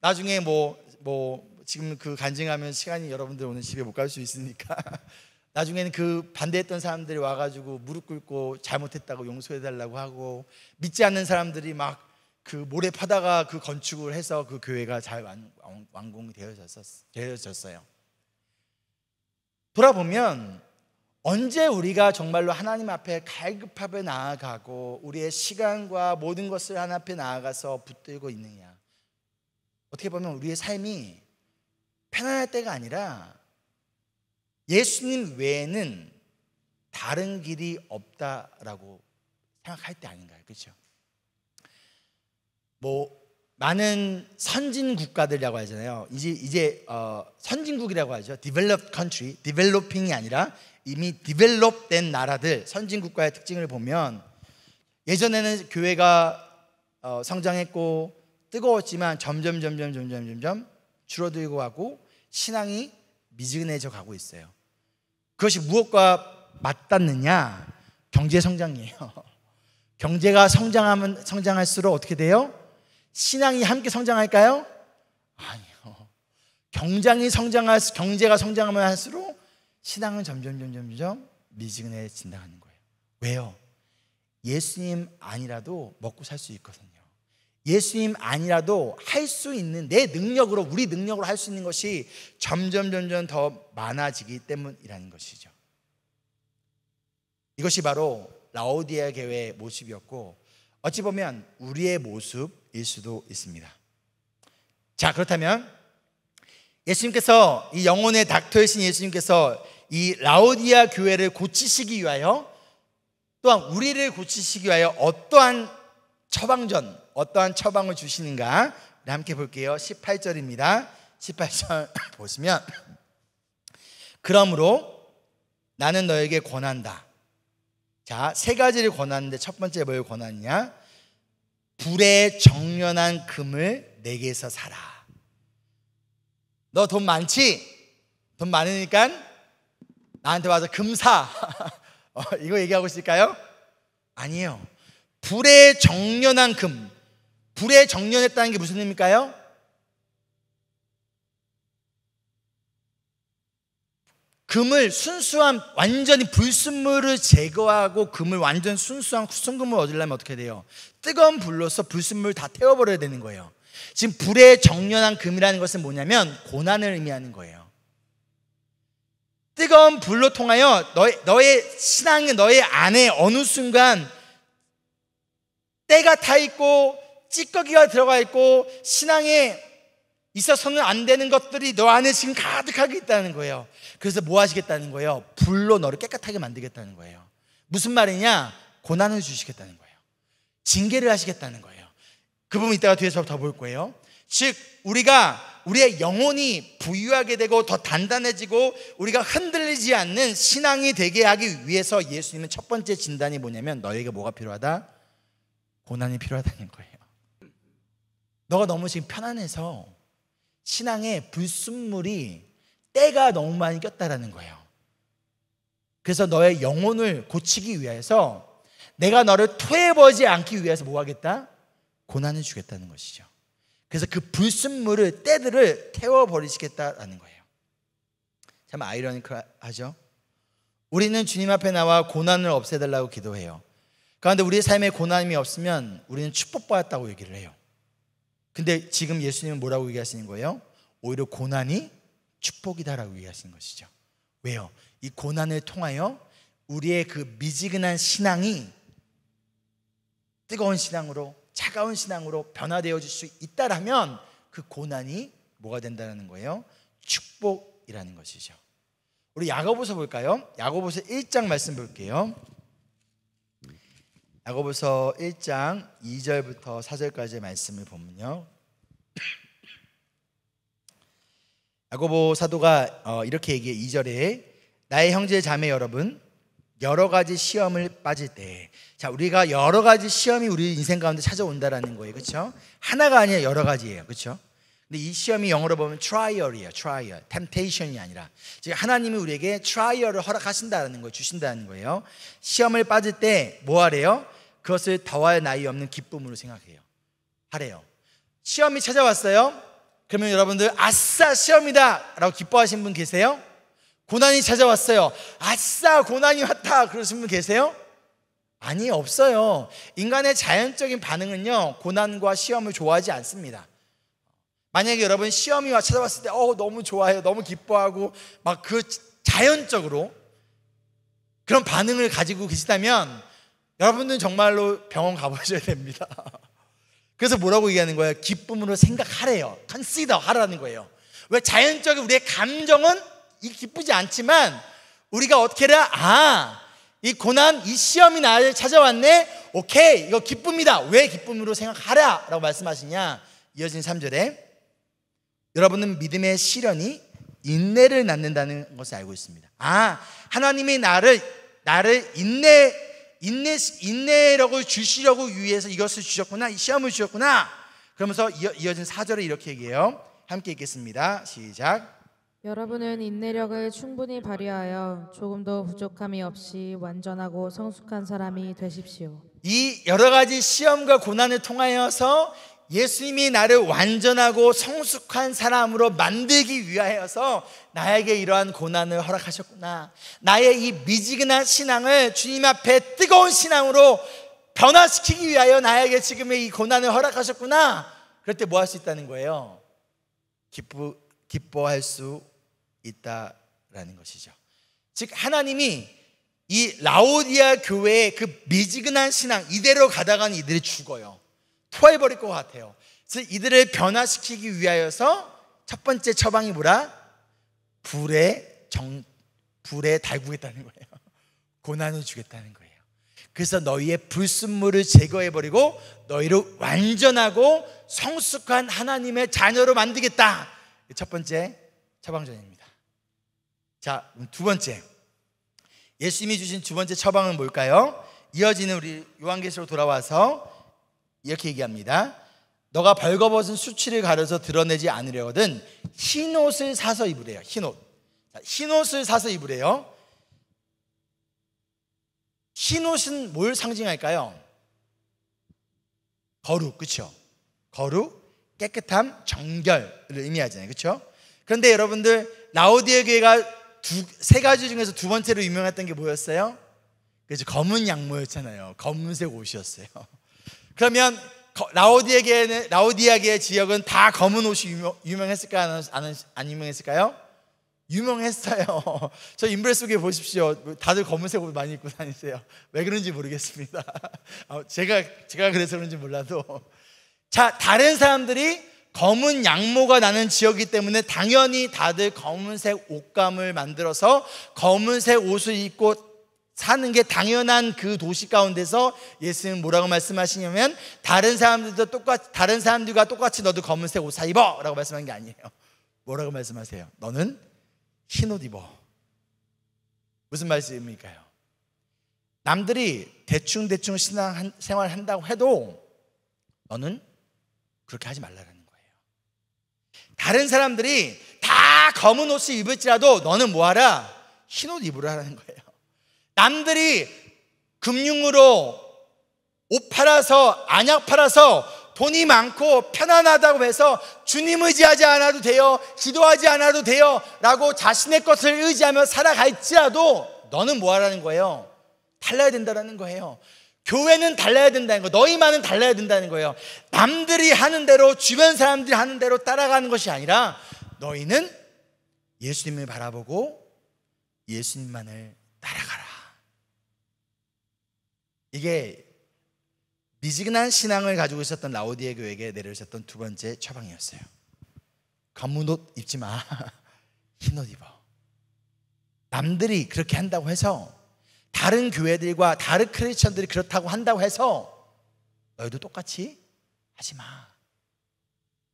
나중에 뭐뭐 뭐 지금 그 간증하면 시간이 여러분들 오늘 집에 못 갈 수 있으니까 나중에는 그 반대했던 사람들이 와가지고 무릎 꿇고 잘못했다고 용서해달라고 하고 믿지 않는 사람들이 막 그 모래 파다가 그 건축을 해서 그 교회가 잘 완, 공 되어졌어요. 돌아보면 언제 우리가 정말로 하나님 앞에 갈급하게 나아가고 우리의 시간과 모든 것을 하나 앞에 나아가서 붙들고 있느냐. 어떻게 보면 우리의 삶이 편안할 때가 아니라 예수님 외에는 다른 길이 없다라고 생각할 때 아닌가요? 그렇죠? 뭐 많은 선진 국가들이라고 하잖아요. 이제 이제 어, 선진국이라고 하죠. developed country, developing이 아니라 이미 develop된 나라들, 선진 국가의 특징을 보면 예전에는 교회가 어, 성장했고 뜨거웠지만 점점 점점 점점 점점 줄어들고 가고 신앙이 미진해져 가고 있어요. 그것이 무엇과 맞닿느냐? 경제 성장이에요. 경제가 성장하면 성장할수록 어떻게 돼요? 신앙이 함께 성장할까요? 아니요. 경장이 성장할 경제가 성장하면 할수록 신앙은 점점 점점 점점 미지해진다는 거예요. 왜요? 예수님 아니라도 먹고 살 수 있거든요. 예수님 아니라도 할 수 있는 내 능력으로 우리 능력으로 할 수 있는 것이 점점 점점 더 많아지기 때문이라는 것이죠. 이것이 바로 라오디아 교회의 모습이었고 어찌 보면 우리의 모습일 수도 있습니다. 자, 그렇다면 예수님께서 이 영혼의 닥터이신 예수님께서 이 라오디아 교회를 고치시기 위하여 또한 우리를 고치시기 위하여 어떠한 처방전 어떠한 처방을 주시는가 함께 볼게요. 18절입니다. 18절 보시면 그러므로 나는 너에게 권한다. 자, 세 가지를 권하는데 첫 번째 뭘 권하느냐? 불에 정련한 금을 내게서 사라. 너 돈 많지? 돈 많으니까 나한테 와서 금 사. 어, 이거 얘기하고 있을까요? 아니요 불에 정련한 금. 불에 정련했다는 게 무슨 의미일까요? 금을 순수한 완전히 불순물을 제거하고 금을 완전 순수한 순금을 얻으려면 어떻게 돼요? 뜨거운 불로서 불순물 다 태워버려야 되는 거예요. 지금 불에 정련한 금이라는 것은 뭐냐면 고난을 의미하는 거예요. 뜨거운 불로 통하여 너의, 너의 신앙이 너의 안에 어느 순간 때가 타 있고 찌꺼기가 들어가 있고 신앙에 있어서는 안 되는 것들이 너 안에 지금 가득하게 있다는 거예요. 그래서 뭐 하시겠다는 거예요? 불로 너를 깨끗하게 만들겠다는 거예요. 무슨 말이냐? 고난을 주시겠다는 거예요. 징계를 하시겠다는 거예요. 그 부분 이따가 뒤에서 더 볼 거예요. 즉, 우리가 우리의 영혼이 부유하게 되고 더 단단해지고 우리가 흔들리지 않는 신앙이 되게 하기 위해서 예수님은 첫 번째 진단이 뭐냐면 너에게 뭐가 필요하다? 고난이 필요하다는 거예요. 너가 너무 지금 편안해서 신앙의 불순물이 때가 너무 많이 꼈다라는 거예요. 그래서 너의 영혼을 고치기 위해서 내가 너를 토해보지 않기 위해서 뭐 하겠다? 고난을 주겠다는 것이죠. 그래서 그 불순물을 때들을 태워 버리시겠다라는 거예요. 참 아이러니하죠. 컬 우리는 주님 앞에 나와 고난을 없애달라고 기도해요. 그런데 우리의 삶에 고난이 없으면 우리는 축복받았다고 얘기를 해요. 근데 지금 예수님은 뭐라고 얘기하시는 거예요? 오히려 고난이 축복이다라고 얘기하시는 것이죠. 왜요? 이 고난을 통하여 우리의 그 미지근한 신앙이 뜨거운 신앙으로 차가운 신앙으로 변화되어 질수 있다라면 그 고난이 뭐가 된다는 거예요? 축복이라는 것이죠. 우리 야고보서 볼까요? 야고보서 1장 말씀 볼게요. 야고보서 1장 2절부터 4절까지의 말씀을 보면요. 야고보 사도가 어, 이렇게 얘기해 2절에 나의 형제 자매 여러분 여러 가지 시험을 빠질 때, 자 우리가 여러 가지 시험이 우리 인생 가운데 찾아온다라는 거예요, 그렇죠? 하나가 아니라 여러 가지예요, 그렇죠? 근데 이 시험이 영어로 보면 trial이에요, trial, temptation이 아니라 즉 하나님이 우리에게 trial을 허락하신다는 거, 주신다는 거예요. 시험을 빠질 때 뭐하래요? 그것을 더와의 나이 없는 기쁨으로 생각해요. 하래요. 시험이 찾아왔어요. 그러면 여러분들 아싸 시험이다 라고 기뻐하신 분 계세요? 고난이 찾아왔어요. 아싸 고난이 왔다 그러신 분 계세요? 아니 없어요. 인간의 자연적인 반응은요. 고난과 시험을 좋아하지 않습니다. 만약에 여러분 시험이 와 찾아왔을 때 어, 너무 좋아요. 너무 기뻐하고 막 그 자연적으로 그런 반응을 가지고 계시다면 여러분은 정말로 병원 가보셔야 됩니다. 그래서 뭐라고 얘기하는 거예요? 기쁨으로 생각하래요. 컨시더 하라는 거예요. 왜 자연적인 우리의 감정은 이 기쁘지 않지만 우리가 어떻게 해라? 아, 이 고난, 이 시험이 나를 찾아왔네? 오케이, 이거 기쁨이다. 왜 기쁨으로 생각하라? 라고 말씀하시냐? 이어진 3절에 여러분은 믿음의 시련이 인내를 낳는다는 것을 알고 있습니다. 아, 하나님이 나를, 나를 인내, 인내, 인내라고 주시려고 위해서 이것을 주셨구나, 이 시험을 주셨구나. 그러면서 이어, 진사절을 이렇게 얘기해요. 함께 읽겠습니다. 시작. 여러분은 인내력을 충분히 발휘하여 조금도 부족함이 없이 완전하고 성숙한 사람이 되십시오. 이 여러 가지 시험과 고난을 통하여서 예수님이 나를 완전하고 성숙한 사람으로 만들기 위하여서 나에게 이러한 고난을 허락하셨구나. 나의 이 미지근한 신앙을 주님 앞에 뜨거운 신앙으로 변화시키기 위하여 나에게 지금의 이 고난을 허락하셨구나. 그럴 때 뭐 할 수 있다는 거예요? 기쁘, 기뻐할 수 있다라는 것이죠. 즉, 하나님이 이 라오디아 교회의 그 미지근한 신앙, 이대로 가다간 이들이 죽어요. 토해버릴 것 같아요. 그래서 이들을 변화시키기 위하여서 첫 번째 처방이 뭐라? 불에 정, 불에 달구겠다는 거예요. 고난을 주겠다는 거예요. 그래서 너희의 불순물을 제거해버리고 너희를 완전하고 성숙한 하나님의 자녀로 만들겠다. 첫 번째 처방전입니다. 자, 두 번째. 예수님이 주신 두 번째 처방은 뭘까요? 이어지는 우리 요한계시로 돌아와서 이렇게 얘기합니다. 너가 벌거벗은 수치를 가려서 드러내지 않으려거든 흰 옷을 사서 입으래요. 흰 옷. 흰 옷을 사서 입으래요. 흰 옷은 뭘 상징할까요? 거룩, 그렇죠? 거룩, 깨끗함, 정결을 의미하잖아요, 그렇죠? 그런데 여러분들 라오디의 교회가 두, 세 가지 중에서 두 번째로 유명했던 게 뭐였어요? 그죠? 검은 양모였잖아요. 검은색 옷이었어요. 그러면 라오디에게 라오디아게의 지역은 다 검은 옷이 유명, 유명했을까요? 안, 안 유명했을까요? 유명했어요. 저 인물 속에 보십시오. 다들 검은색 옷 많이 입고 다니세요. 왜 그런지 모르겠습니다. 아, 제가 제가 그래서 그런지 몰라도 자 다른 사람들이 검은 양모가 나는 지역이기 때문에 당연히 다들 검은색 옷감을 만들어서 검은색 옷을 입고 사는 게 당연한 그 도시 가운데서 예수는 님 뭐라고 말씀하시냐면 다른 사람들도 똑같이 다른 사람들과 똑같이 너도 검은색 옷 입어라고 말씀한 게 아니에요. 뭐라고 말씀하세요? 너는 흰옷 입어. 무슨 말씀입니까요? 남들이 대충 대충 신앙 생활 한다고 해도 너는 그렇게 하지 말라라는 거예요. 다른 사람들이 다 검은 옷을 입을지라도 너는 뭐하라 흰옷 입으라라는 거예요. 남들이 금융으로 옷 팔아서 안약 팔아서 돈이 많고 편안하다고 해서 주님 의지하지 않아도 돼요. 기도하지 않아도 돼요. 라고 자신의 것을 의지하며 살아갈지라도 너는 뭐 하라는 거예요? 달라야 된다는 거예요. 교회는 달라야 된다는 거, 너희만은 달라야 된다는 거예요. 남들이 하는 대로, 주변 사람들이 하는 대로 따라가는 것이 아니라 너희는 예수님을 바라보고 예수님만을 따라가라. 이게 미지근한 신앙을 가지고 있었던 라오디에 교에게 내려졌던 두 번째 처방이었어요. 검은 옷 입지 마. 흰 옷 입어. 남들이 그렇게 한다고 해서 다른 교회들과 다른 크리스천들이 그렇다고 한다고 해서 너희도 똑같이 하지 마.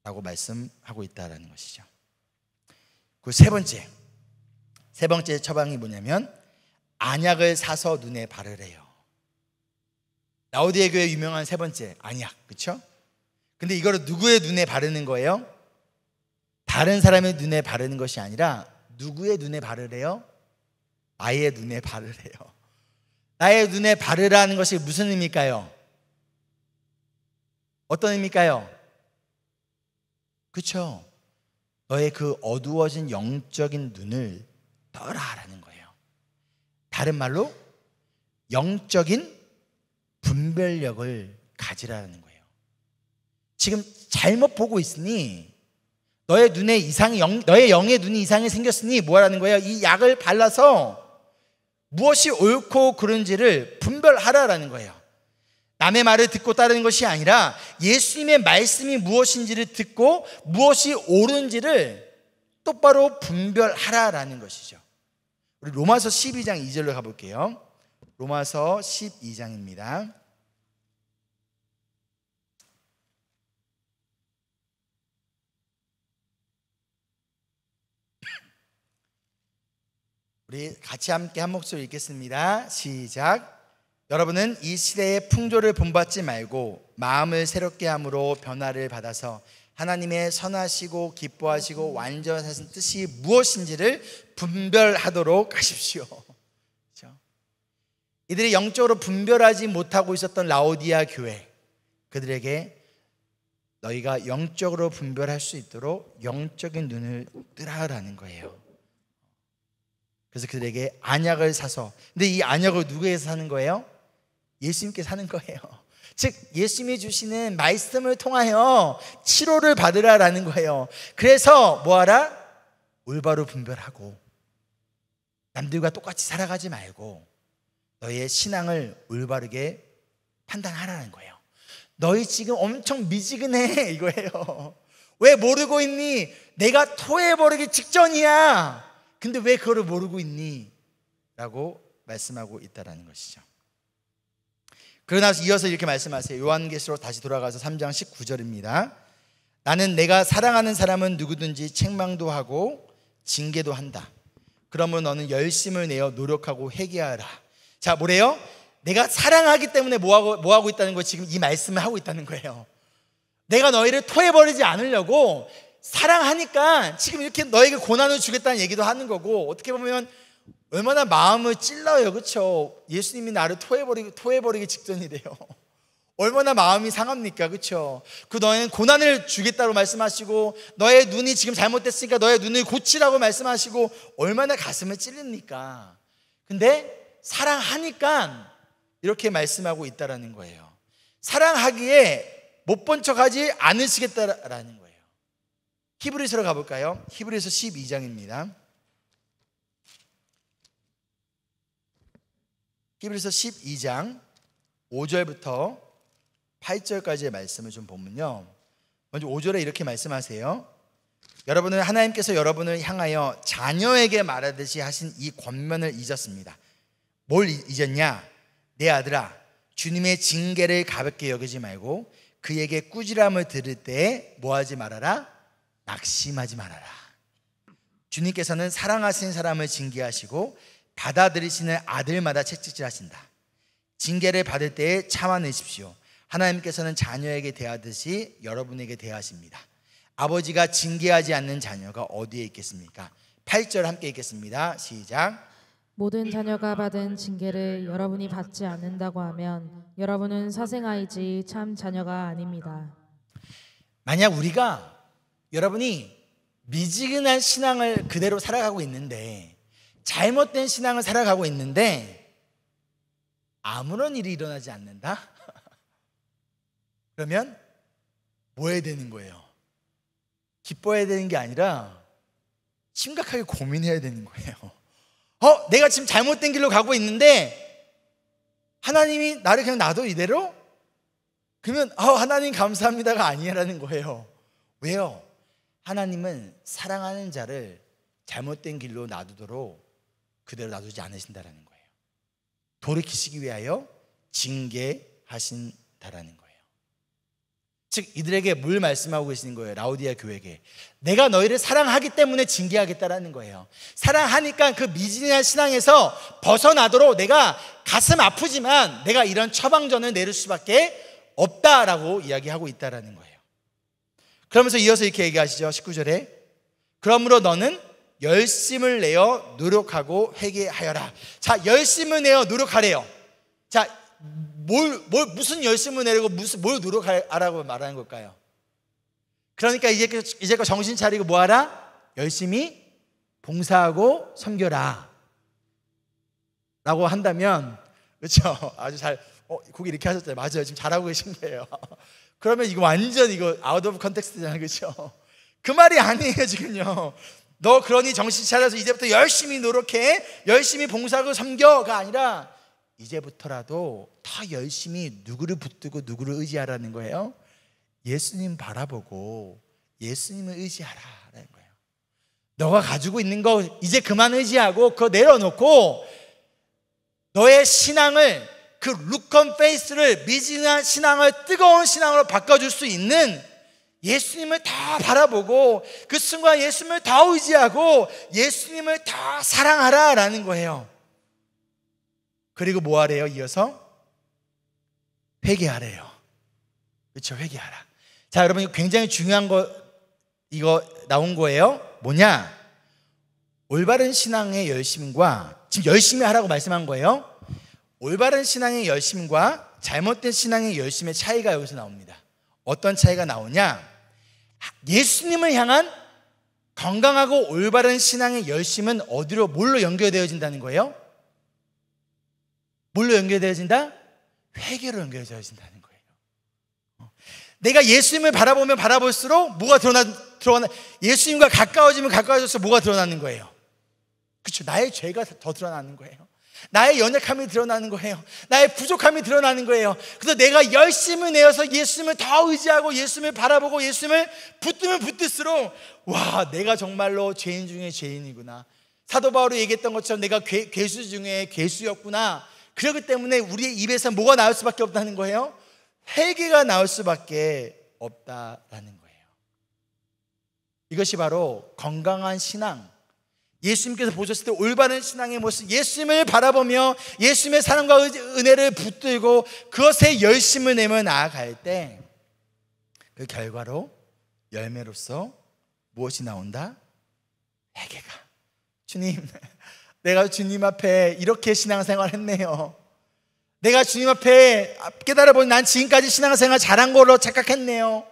라고 말씀하고 있다라는 것이죠. 그 세 번째. 세 번째 처방이 뭐냐면 안약을 사서 눈에 바르래요. 라우디의 교회 유명한 세 번째 안약, 그렇죠? 근데 이거 누구의 눈에 바르는 거예요? 다른 사람의 눈에 바르는 것이 아니라 누구의 눈에 바르래요? 나의 눈에 바르래요. 나의 눈에 바르라는 것이 무슨 의미일까요? 어떤 의미일까요? 그렇죠? 너의 그 어두워진 영적인 눈을 떠라라는 거예요. 다른 말로 영적인 분별력을 가지라는 거예요. 지금 잘못 보고 있으니 너의 눈에 이상이 영, 너의 영의 눈이 이상이 생겼으니 뭐라는 거예요? 이 약을 발라서 무엇이 옳고 그른지를 분별하라라는 거예요. 남의 말을 듣고 따르는 것이 아니라 예수님의 말씀이 무엇인지를 듣고 무엇이 옳은지를 똑바로 분별하라라는 것이죠. 우리 로마서 12장 2절로 가볼게요. 로마서 12장입니다. 우리 같이 함께 한 목소리 읽겠습니다. 시작. 여러분은 이 시대의 풍조를 본받지 말고 마음을 새롭게 함으로 변화를 받아서 하나님의 선하시고 기뻐하시고 완전하신 뜻이 무엇인지를 분별하도록 하십시오. 이들이 영적으로 분별하지 못하고 있었던 라오디아 교회 그들에게 너희가 영적으로 분별할 수 있도록 영적인 눈을 뜨라라는 거예요. 그래서 그들에게 안약을 사서 근데 이 안약을 누구에서 사는 거예요? 예수님께 사는 거예요. 즉 예수님이 주시는 말씀을 통하여 치료를 받으라라는 거예요. 그래서 뭐하라? 올바로 분별하고 남들과 똑같이 살아가지 말고 너의 신앙을 올바르게 판단하라는 거예요. 너희 지금 엄청 미지근해 이거예요. 왜 모르고 있니? 내가 토해버리기 직전이야. 근데 왜 그거를 모르고 있니? 라고 말씀하고 있다라는 것이죠. 그러나 이어서 이렇게 말씀하세요. 요한계시록 다시 돌아가서 3장 19절입니다. 나는 내가 사랑하는 사람은 누구든지 책망도 하고 징계도 한다. 그러면 너는 열심을 내어 노력하고 회개하라. 자, 뭐래요? 내가 사랑하기 때문에 뭐하고, 뭐하고 있다는 거 지금 이 말씀을 하고 있다는 거예요. 내가 너희를 토해버리지 않으려고 사랑하니까 지금 이렇게 너에게 고난을 주겠다는 얘기도 하는 거고 어떻게 보면 얼마나 마음을 찔러요. 그쵸 그렇죠? 예수님이 나를 토해버리, 토해버리기 직전이래요. 얼마나 마음이 상합니까? 그쵸그 그렇죠? 너희는 고난을 주겠다고 말씀하시고 너의 눈이 지금 잘못됐으니까 너의 눈을 고치라고 말씀하시고 얼마나 가슴을 찔립니까? 근데 사랑하니까 이렇게 말씀하고 있다라는 거예요. 사랑하기에 못 본 척하지 않으시겠다라는 거예요. 히브리서로 가볼까요? 히브리서 12장입니다. 히브리서 12장 5절부터 8절까지의 말씀을 좀 보면요. 먼저 5절에 이렇게 말씀하세요. 여러분은 하나님께서 여러분을 향하여 자녀에게 말하듯이 하신 이 권면을 잊었습니다. 뭘 잊었냐? 내 아들아, 주님의 징계를 가볍게 여기지 말고 그에게 꾸지람을 들을 때 뭐하지 말아라? 낙심하지 말아라. 주님께서는 사랑하시 사람을 징계하시고 받아들이시는 아들마다 채찍질하신다. 징계를 받을 때에 참아내십시오. 하나님께서는 자녀에게 대하듯이 여러분에게 대하십니다. 아버지가 징계하지 않는 자녀가 어디에 있겠습니까? 8절 함께 읽겠습니다. 시작. 모든 자녀가 받은 징계를 여러분이 받지 않는다고 하면 여러분은 사생아이지 참 자녀가 아닙니다. 만약 우리가 여러분이 미지근한 신앙을 그대로 살아가고 있는데 잘못된 신앙을 살아가고 있는데 아무런 일이 일어나지 않는다? 그러면 뭐 해야 되는 거예요? 기뻐해야 되는 게 아니라 심각하게 고민해야 되는 거예요. 어, 내가 지금 잘못된 길로 가고 있는데 하나님이 나를 그냥 놔둬 이대로? 그러면 어, 하나님 감사합니다가 아니라는 거예요. 왜요? 하나님은 사랑하는 자를 잘못된 길로 놔두도록 그대로 놔두지 않으신다라는 거예요. 돌이키시기 위하여 징계하신다라는 거예요. 즉 이들에게 뭘 말씀하고 계시는 거예요. 라우디아 교회에게. 내가 너희를 사랑하기 때문에 징계하겠다라는 거예요. 사랑하니까 그 미진한 신앙에서 벗어나도록 내가 가슴 아프지만 내가 이런 처방전을 내릴 수밖에 없다라고 이야기하고 있다라는 거예요. 그러면서 이어서 이렇게 얘기하시죠. 19절에. 그러므로 너는 열심을 내어 노력하고 회개하여라. 자, 열심을 내어 노력하래요. 자, 뭘, 뭘 무슨 열심을 내리고 무슨 뭘 노력하라고 말하는 걸까요? 그러니까 이제 그, 이제껏 그 정신 차리고 뭐하라? 열심히 봉사하고 섬겨라. 라고 한다면 그렇죠? 아주 잘 어, 곡 이렇게 하셨잖아요. 맞아요. 지금 잘하고 계신 거예요. 그러면 이거 완전 이거 아웃 오브 컨텍스트잖아요. 그렇죠? 그 말이 아니에요, 지금요. 너 그러니 정신 차려서 이제부터 열심히 노력해. 열심히 봉사하고 섬겨가 아니라 이제부터라도 더 열심히 누구를 붙들고 누구를 의지하라는 거예요? 예수님 바라보고 예수님을 의지하라는 거예요. 너가 가지고 있는 거 이제 그만 의지하고 그거 내려놓고 너의 신앙을 그 루컨 페이스를 미진한 신앙을 뜨거운 신앙으로 바꿔줄 수 있는 예수님을 다 바라보고 그 순간 예수님을 다 의지하고 예수님을 다 사랑하라라는 거예요. 그리고 뭐 하래요? 이어서 회개하래요. 그렇죠? 회개하라. 자, 여러분 굉장히 중요한 거 이거 나온 거예요. 뭐냐? 올바른 신앙의 열심과 지금 열심히 하라고 말씀한 거예요. 올바른 신앙의 열심과 잘못된 신앙의 열심의 차이가 여기서 나옵니다. 어떤 차이가 나오냐? 예수님을 향한 건강하고 올바른 신앙의 열심은 어디로 뭘로 연결되어진다는 거예요? 뭘로 연결되어진다? 회개로 연결되어진다는 거예요. 어. 내가 예수님을 바라보면 바라볼수록 뭐가 드러나, 드러나, 예수님과 가까워지면 가까워질수 뭐가 드러나는 거예요? 그렇죠. 나의 죄가 더 드러나는 거예요. 나의 연약함이 드러나는 거예요. 나의 부족함이 드러나는 거예요. 그래서 내가 열심을 내어서 예수님을 더 의지하고 예수님을 바라보고 예수님을 붙들면 붙들수록 와, 내가 정말로 죄인 중에 죄인이구나. 사도 바울이 얘기했던 것처럼 내가 괴, 수 중에 괴수였구나. 그렇기 때문에 우리의 입에서 뭐가 나올 수밖에 없다는 거예요? 회개가 나올 수밖에 없다라는 거예요. 이것이 바로 건강한 신앙, 예수님께서 보셨을 때 올바른 신앙의 모습, 예수님을 바라보며 예수님의 사랑과 은혜를 붙들고 그것에 열심을 내며 나아갈 때 그 결과로 열매로서 무엇이 나온다? 회개가. 주님, 내가 주님 앞에 이렇게 신앙생활 했네요. 내가 주님 앞에 깨달아보니 난 지금까지 신앙생활 잘한 걸로 착각했네요.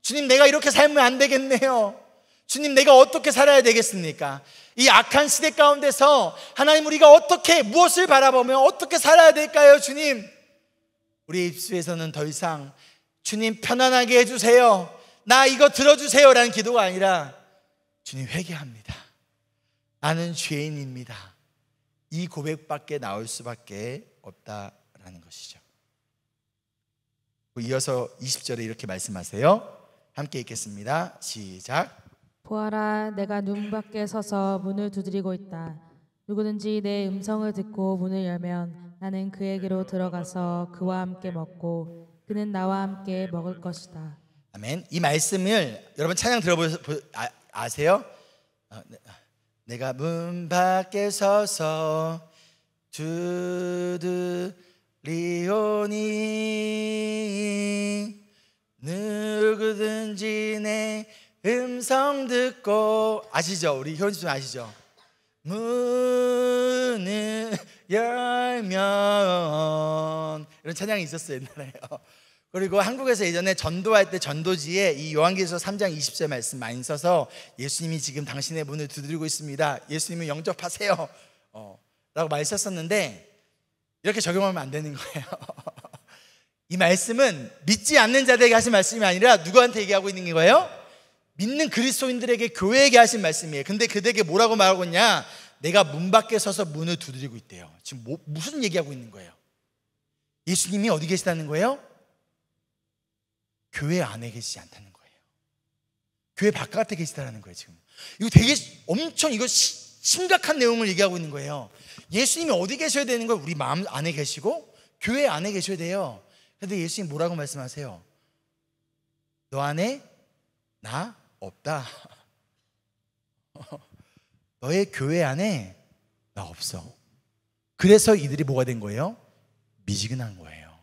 주님, 내가 이렇게 살면 안 되겠네요. 주님, 내가 어떻게 살아야 되겠습니까? 이 악한 시대 가운데서 하나님 우리가 어떻게, 무엇을 바라보며 어떻게 살아야 될까요, 주님? 우리 입술에서는 더 이상 주님 편안하게 해주세요. 나 이거 들어주세요. 라는 기도가 아니라 주님 회개합니다. 나는 죄인입니다. 이 고백밖에 나올 수밖에 없다라는 것이죠. 이어서 20절에 이렇게 말씀하세요. 함께 읽겠습니다. 시작. 보아라 내가 눈 밖에 서서 문을 두드리고 있다. 누구든지 내 음성을 듣고 문을 열면 나는 그에게로 들어가서 그와 함께 먹고 그는 나와 함께 먹을 것이다. 아멘. 이 말씀을 여러분 찬양 들어보 아, 아세요? 아, 네. 내가 문 밖에 서서 두드리오니 누구든지 내 음성 듣고 아시죠? 우리 효진 씨 아시죠? 문을 열면 이런 찬양이 있었어요 옛날에요. 그리고 한국에서 예전에 전도할 때 전도지에 이요한계시서 3장 20절 말씀 많이 써서 예수님이 지금 당신의 문을 두드리고 있습니다. 예수님을 영접하세요. 어, 라고 많이 썼었는데 이렇게 적용하면 안 되는 거예요. 이 말씀은 믿지 않는 자들에게 하신 말씀이 아니라 누구한테 얘기하고 있는 거예요? 믿는 그리스도인들에게 교회에게 하신 말씀이에요. 근데 그들에게 뭐라고 말하고 있냐? 내가 문 밖에 서서 문을 두드리고 있대요. 지금 뭐, 무슨 얘기하고 있는 거예요? 예수님이 어디 계시다는 거예요? 교회 안에 계시지 않다는 거예요. 교회 바깥에 계시다는 거예요, 지금. 이거 되게 엄청 이거 시, 심각한 내용을 얘기하고 있는 거예요. 예수님이 어디 계셔야 되는 걸 우리 마음 안에 계시고 교회 안에 계셔야 돼요. 근데 예수님 뭐라고 말씀하세요? 너 안에 나 없다. 너의 교회 안에 나 없어. 그래서 이들이 뭐가 된 거예요? 미지근한 거예요.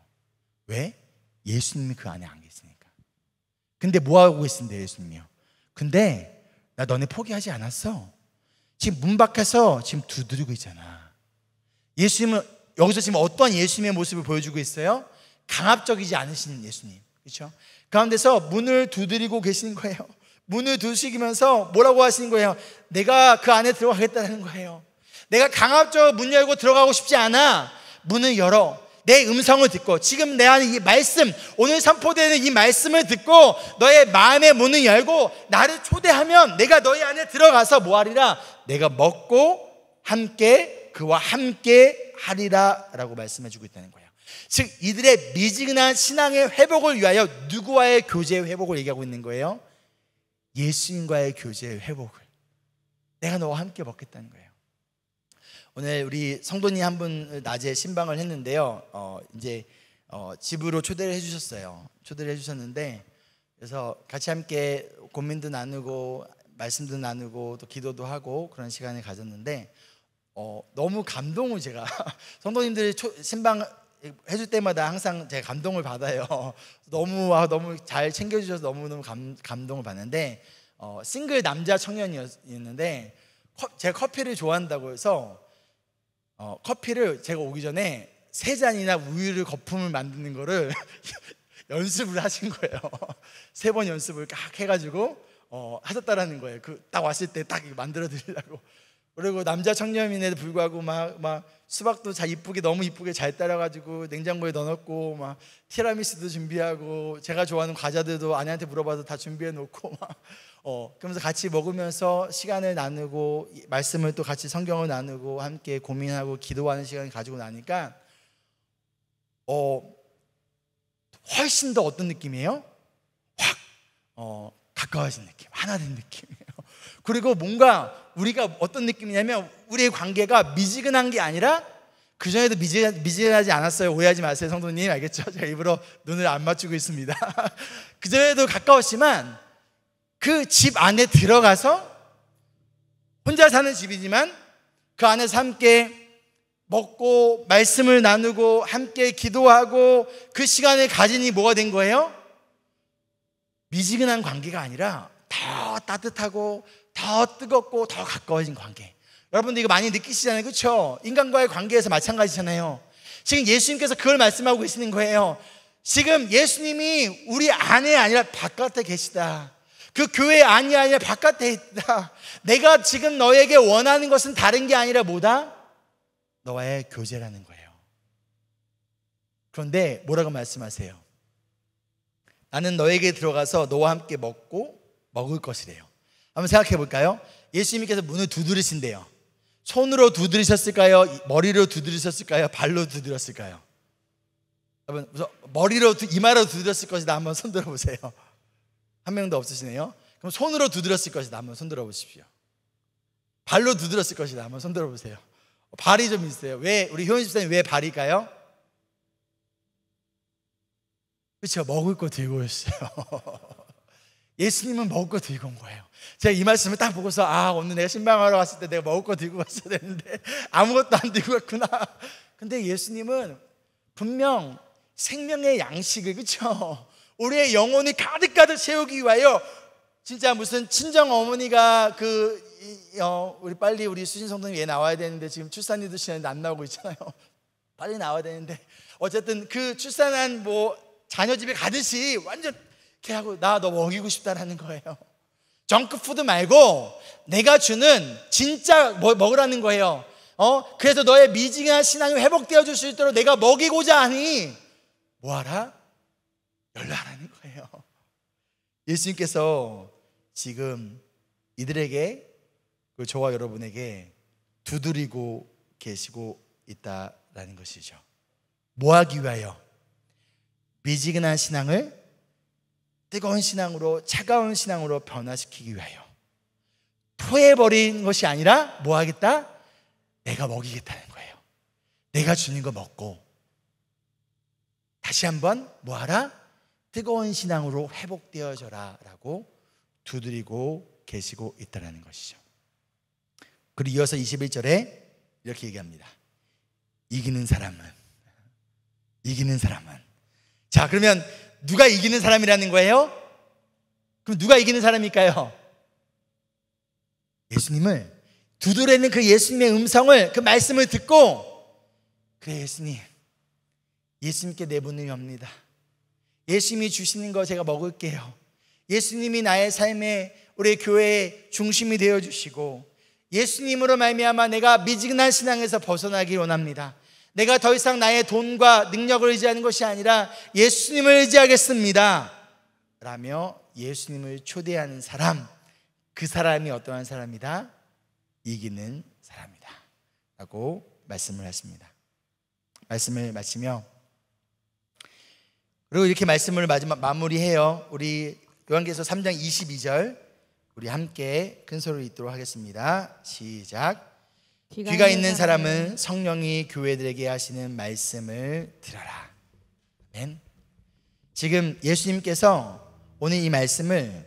왜? 예수님이 그 안에 안 근데 뭐하고 계신데 예수님이요? 근데 나 너네 포기하지 않았어. 지금 문 밖에서 지금 두드리고 있잖아. 예수님은 여기서 지금 어떤 예수님의 모습을 보여주고 있어요? 강압적이지 않으신 예수님. 그렇죠? 가운데서 문을 두드리고 계시 거예요. 문을 두드리면서 뭐라고 하시는 거예요? 내가 그 안에 들어가겠다는 거예요. 내가 강압적으로 문 열고 들어가고 싶지 않아. 문을 열어. 내 음성을 듣고 지금 내 안에 이 말씀 오늘 선포되는 이 말씀을 듣고 너의 마음의 문을 열고 나를 초대하면 내가 너희 안에 들어가서 뭐하리라 내가 먹고 함께 그와 함께 하리라라고 말씀해주고 있다는 거예요. 즉 이들의 미지근한 신앙의 회복을 위하여 누구와의 교제의 회복을 얘기하고 있는 거예요? 예수님과의 교제의 회복을 내가 너와 함께 먹겠다는 거예요. 오늘 우리 성도님 한 분 낮에 신방을 했는데요. 어, 이제 어, 집으로 초대를 해주셨어요. 초대를 해주셨는데 그래서 같이 함께 고민도 나누고 말씀도 나누고 또 기도도 하고 그런 시간을 가졌는데 어, 너무 감동을 제가 성도님들이 초, 신방 해줄 때마다 항상 제가 감동을 받아요. 너무 아, 너무 잘 챙겨주셔서 너무 너무 감동을 받는데 어, 싱글 남자 청년이었는데 제가 커피를 좋아한다고 해서 어, 커피를 제가 오기 전에 세 잔이나 우유를 거품을 만드는 거를 연습을 하신 거예요. 세 번 연습을 딱 해가지고 어, 하셨다라는 거예요. 그 딱 왔을 때 딱 만들어 드리려고. 그리고 남자 청렴인에도 불구하고 막, 막 수박도 잘 이쁘게 너무 이쁘게 잘 따라가지고 냉장고에 넣어놓고 막 티라미수도 준비하고 제가 좋아하는 과자들도 아내한테 물어봐서 다 준비해 놓고 막 어, 그러면서 같이 먹으면서 시간을 나누고 말씀을 또 같이 성경을 나누고 함께 고민하고 기도하는 시간을 가지고 나니까 어, 훨씬 더 어떤 느낌이에요? 확 어, 가까워진 느낌, 하나 된 느낌이에요. 그리고 뭔가 우리가 어떤 느낌이냐면 우리의 관계가 미지근한 게 아니라 그 전에도 미지하지 근 않았어요. 오해하지 마세요, 성도님. 알겠죠? 제가 일부러 눈을 안 맞추고 있습니다. 그 전에도 가까웠지만 그집 안에 들어가서 혼자 사는 집이지만 그 안에서 함께 먹고 말씀을 나누고 함께 기도하고 그 시간을 가진이 뭐가 된 거예요? 미지근한 관계가 아니라 더 따뜻하고 더 뜨겁고 더 가까워진 관계. 여러분들 이거 많이 느끼시잖아요. 그렇죠? 인간과의 관계에서 마찬가지잖아요. 지금 예수님께서 그걸 말씀하고 계시는 거예요. 지금 예수님이 우리 안에 아니라 바깥에 계시다. 그 교회 안이 아니라 바깥에 있다. 내가 지금 너에게 원하는 것은 다른 게 아니라 뭐다? 너와의 교제라는 거예요. 그런데 뭐라고 말씀하세요? 나는 너에게 들어가서 너와 함께 먹고 먹을 것이래요. 한번 생각해 볼까요? 예수님께서 문을 두드리신대요. 손으로 두드리셨을까요? 머리로 두드리셨을까요? 발로 두드렸을까요? 여러분, 머리로 이마로 두드렸을 것이다. 한번 손 들어보세요. 한 명도 없으시네요. 그럼 손으로 두드렸을 것이다. 한번 손들어 보십시오. 발로 두드렸을 것이다. 한번 손들어 보세요. 발이 좀 있어요. 왜 우리 효연 집사님 왜 발일까요? 그렇죠. 먹을 거 들고 오어요 예수님은 먹을 거 들고 온 거예요. 제가 이 말씀을 딱 보고서 아 오늘 내가 신방하러 왔을 때 내가 먹을 거 들고 왔어야 되는데 아무것도 안 들고 왔구나. 근데 예수님은 분명 생명의 양식을 그렇죠. 우리의 영혼이 가득가득 채우기 위하여 진짜 무슨 친정 어머니가 그 어, 우리 빨리 우리 수진 성도님 얘 나와야 되는데 지금 출산이 드시는데 안 나오고 있잖아요. 빨리 나와야 되는데 어쨌든 그 출산한 뭐 자녀 집에 가듯이 완전 이렇게 하고 나 너 먹이고 싶다라는 거예요. 정크푸드 말고 내가 주는 진짜 뭐 먹으라는 거예요. 어? 그래서 너의 미징한 신앙이 회복되어 줄 수 있도록 내가 먹이고자 하니 뭐하라? 열라라는 거예요. 예수님께서 지금 이들에게 그 저와 여러분에게 두드리고 계시고 있다라는 것이죠. 뭐 하기 위하여? 미지근한 신앙을 뜨거운 신앙으로 차가운 신앙으로 변화시키기 위하여 토해버린 것이 아니라 뭐 하겠다? 내가 먹이겠다는 거예요. 내가 주는 거 먹고 다시 한번 뭐 하라? 뜨거운 신앙으로 회복되어져라라고 두드리고 계시고 있다라는 것이죠. 그리고 이어서 21절에 이렇게 얘기합니다. 이기는 사람은 이기는 사람은 자, 그러면 누가 이기는 사람이라는 거예요? 그럼 누가 이기는 사람일까요? 예수님을 두드레는 그 예수님의 음성을 그 말씀을 듣고 그래 예수님 예수님께 내보내옵니다. 예수님이 주시는 거 제가 먹을게요. 예수님이 나의 삶에 우리 교회의 중심이 되어 주시고 예수님으로 말미암아 내가 미지근한 신앙에서 벗어나기 원합니다. 내가 더 이상 나의 돈과 능력을 의지하는 것이 아니라 예수님을 의지하겠습니다. 라며 예수님을 초대하는 사람, 그 사람이 어떠한 사람이다? 이기는 사람이다. 라고 말씀을 했습니다. 말씀을 마치며 그리고 이렇게 말씀을 마지막 마무리해요. 우리 요한계서 3장 22절 우리 함께 큰 소리로 읽도록 하겠습니다. 시작. 귀가, 귀가 있는 사람은 성령이 교회들에게 하시는 말씀을 들어라. 아멘. 지금 예수님께서 오늘 이 말씀을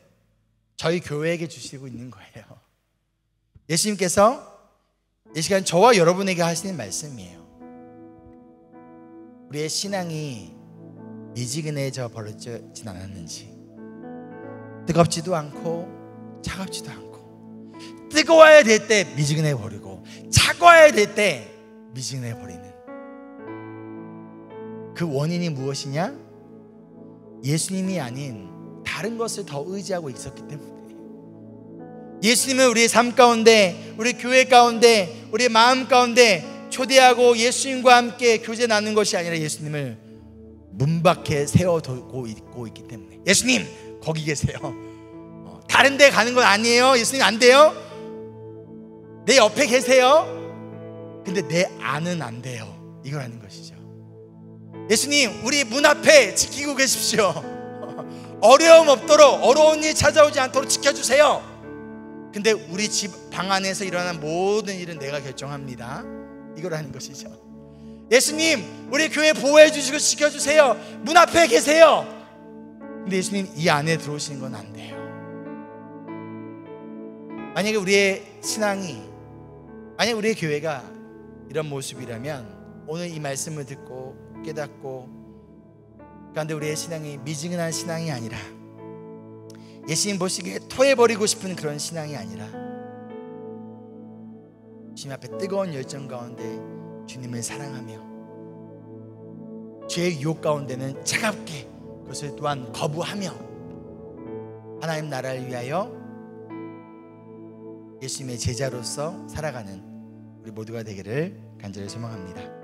저희 교회에게 주시고 있는 거예요. 예수님께서 이 시간 저와 여러분에게 하시는 말씀이에요. 우리의 신앙이 미지근해져 버려지진 않았는지 뜨겁지도 않고 차갑지도 않고 뜨거워야 될 때 미지근해 버리고 차가워야 될 때 미지근해 버리는 그 원인이 무엇이냐? 예수님이 아닌 다른 것을 더 의지하고 있었기 때문에 예수님은 우리의 삶 가운데 우리 교회 가운데 우리의 마음 가운데 초대하고 예수님과 함께 교제 나누는 것이 아니라 예수님을 문 밖에 세워두고 있고 있기 때문에 예수님 거기 계세요. 어, 다른 데 가는 건 아니에요. 예수님 안 돼요. 내 옆에 계세요. 근데 내 안은 안 돼요. 이거라는 것이죠. 예수님 우리 문 앞에 지키고 계십시오. 어려움 없도록 어려운 일 찾아오지 않도록 지켜주세요. 근데 우리 집 방 안에서 일어난 모든 일은 내가 결정합니다. 이거라는 것이죠. 예수님, 우리 교회 보호해 주시고 지켜주세요. 문 앞에 계세요. 근데 예수님 이 안에 들어오시는 건 안 돼요. 만약에 우리의 신앙이, 만약 에 우리의 교회가 이런 모습이라면 오늘 이 말씀을 듣고 깨닫고 그런데 우리의 신앙이 미지근한 신앙이 아니라 예수님 보시기에 토해버리고 싶은 그런 신앙이 아니라 주님 앞에 뜨거운 열정 가운데 주님을 사랑하며 죄의 유혹 가운데는 차갑게 그것을 또한 거부하며 하나님 나라를 위하여 예수님의 제자로서 살아가는 우리 모두가 되기를 간절히 소망합니다.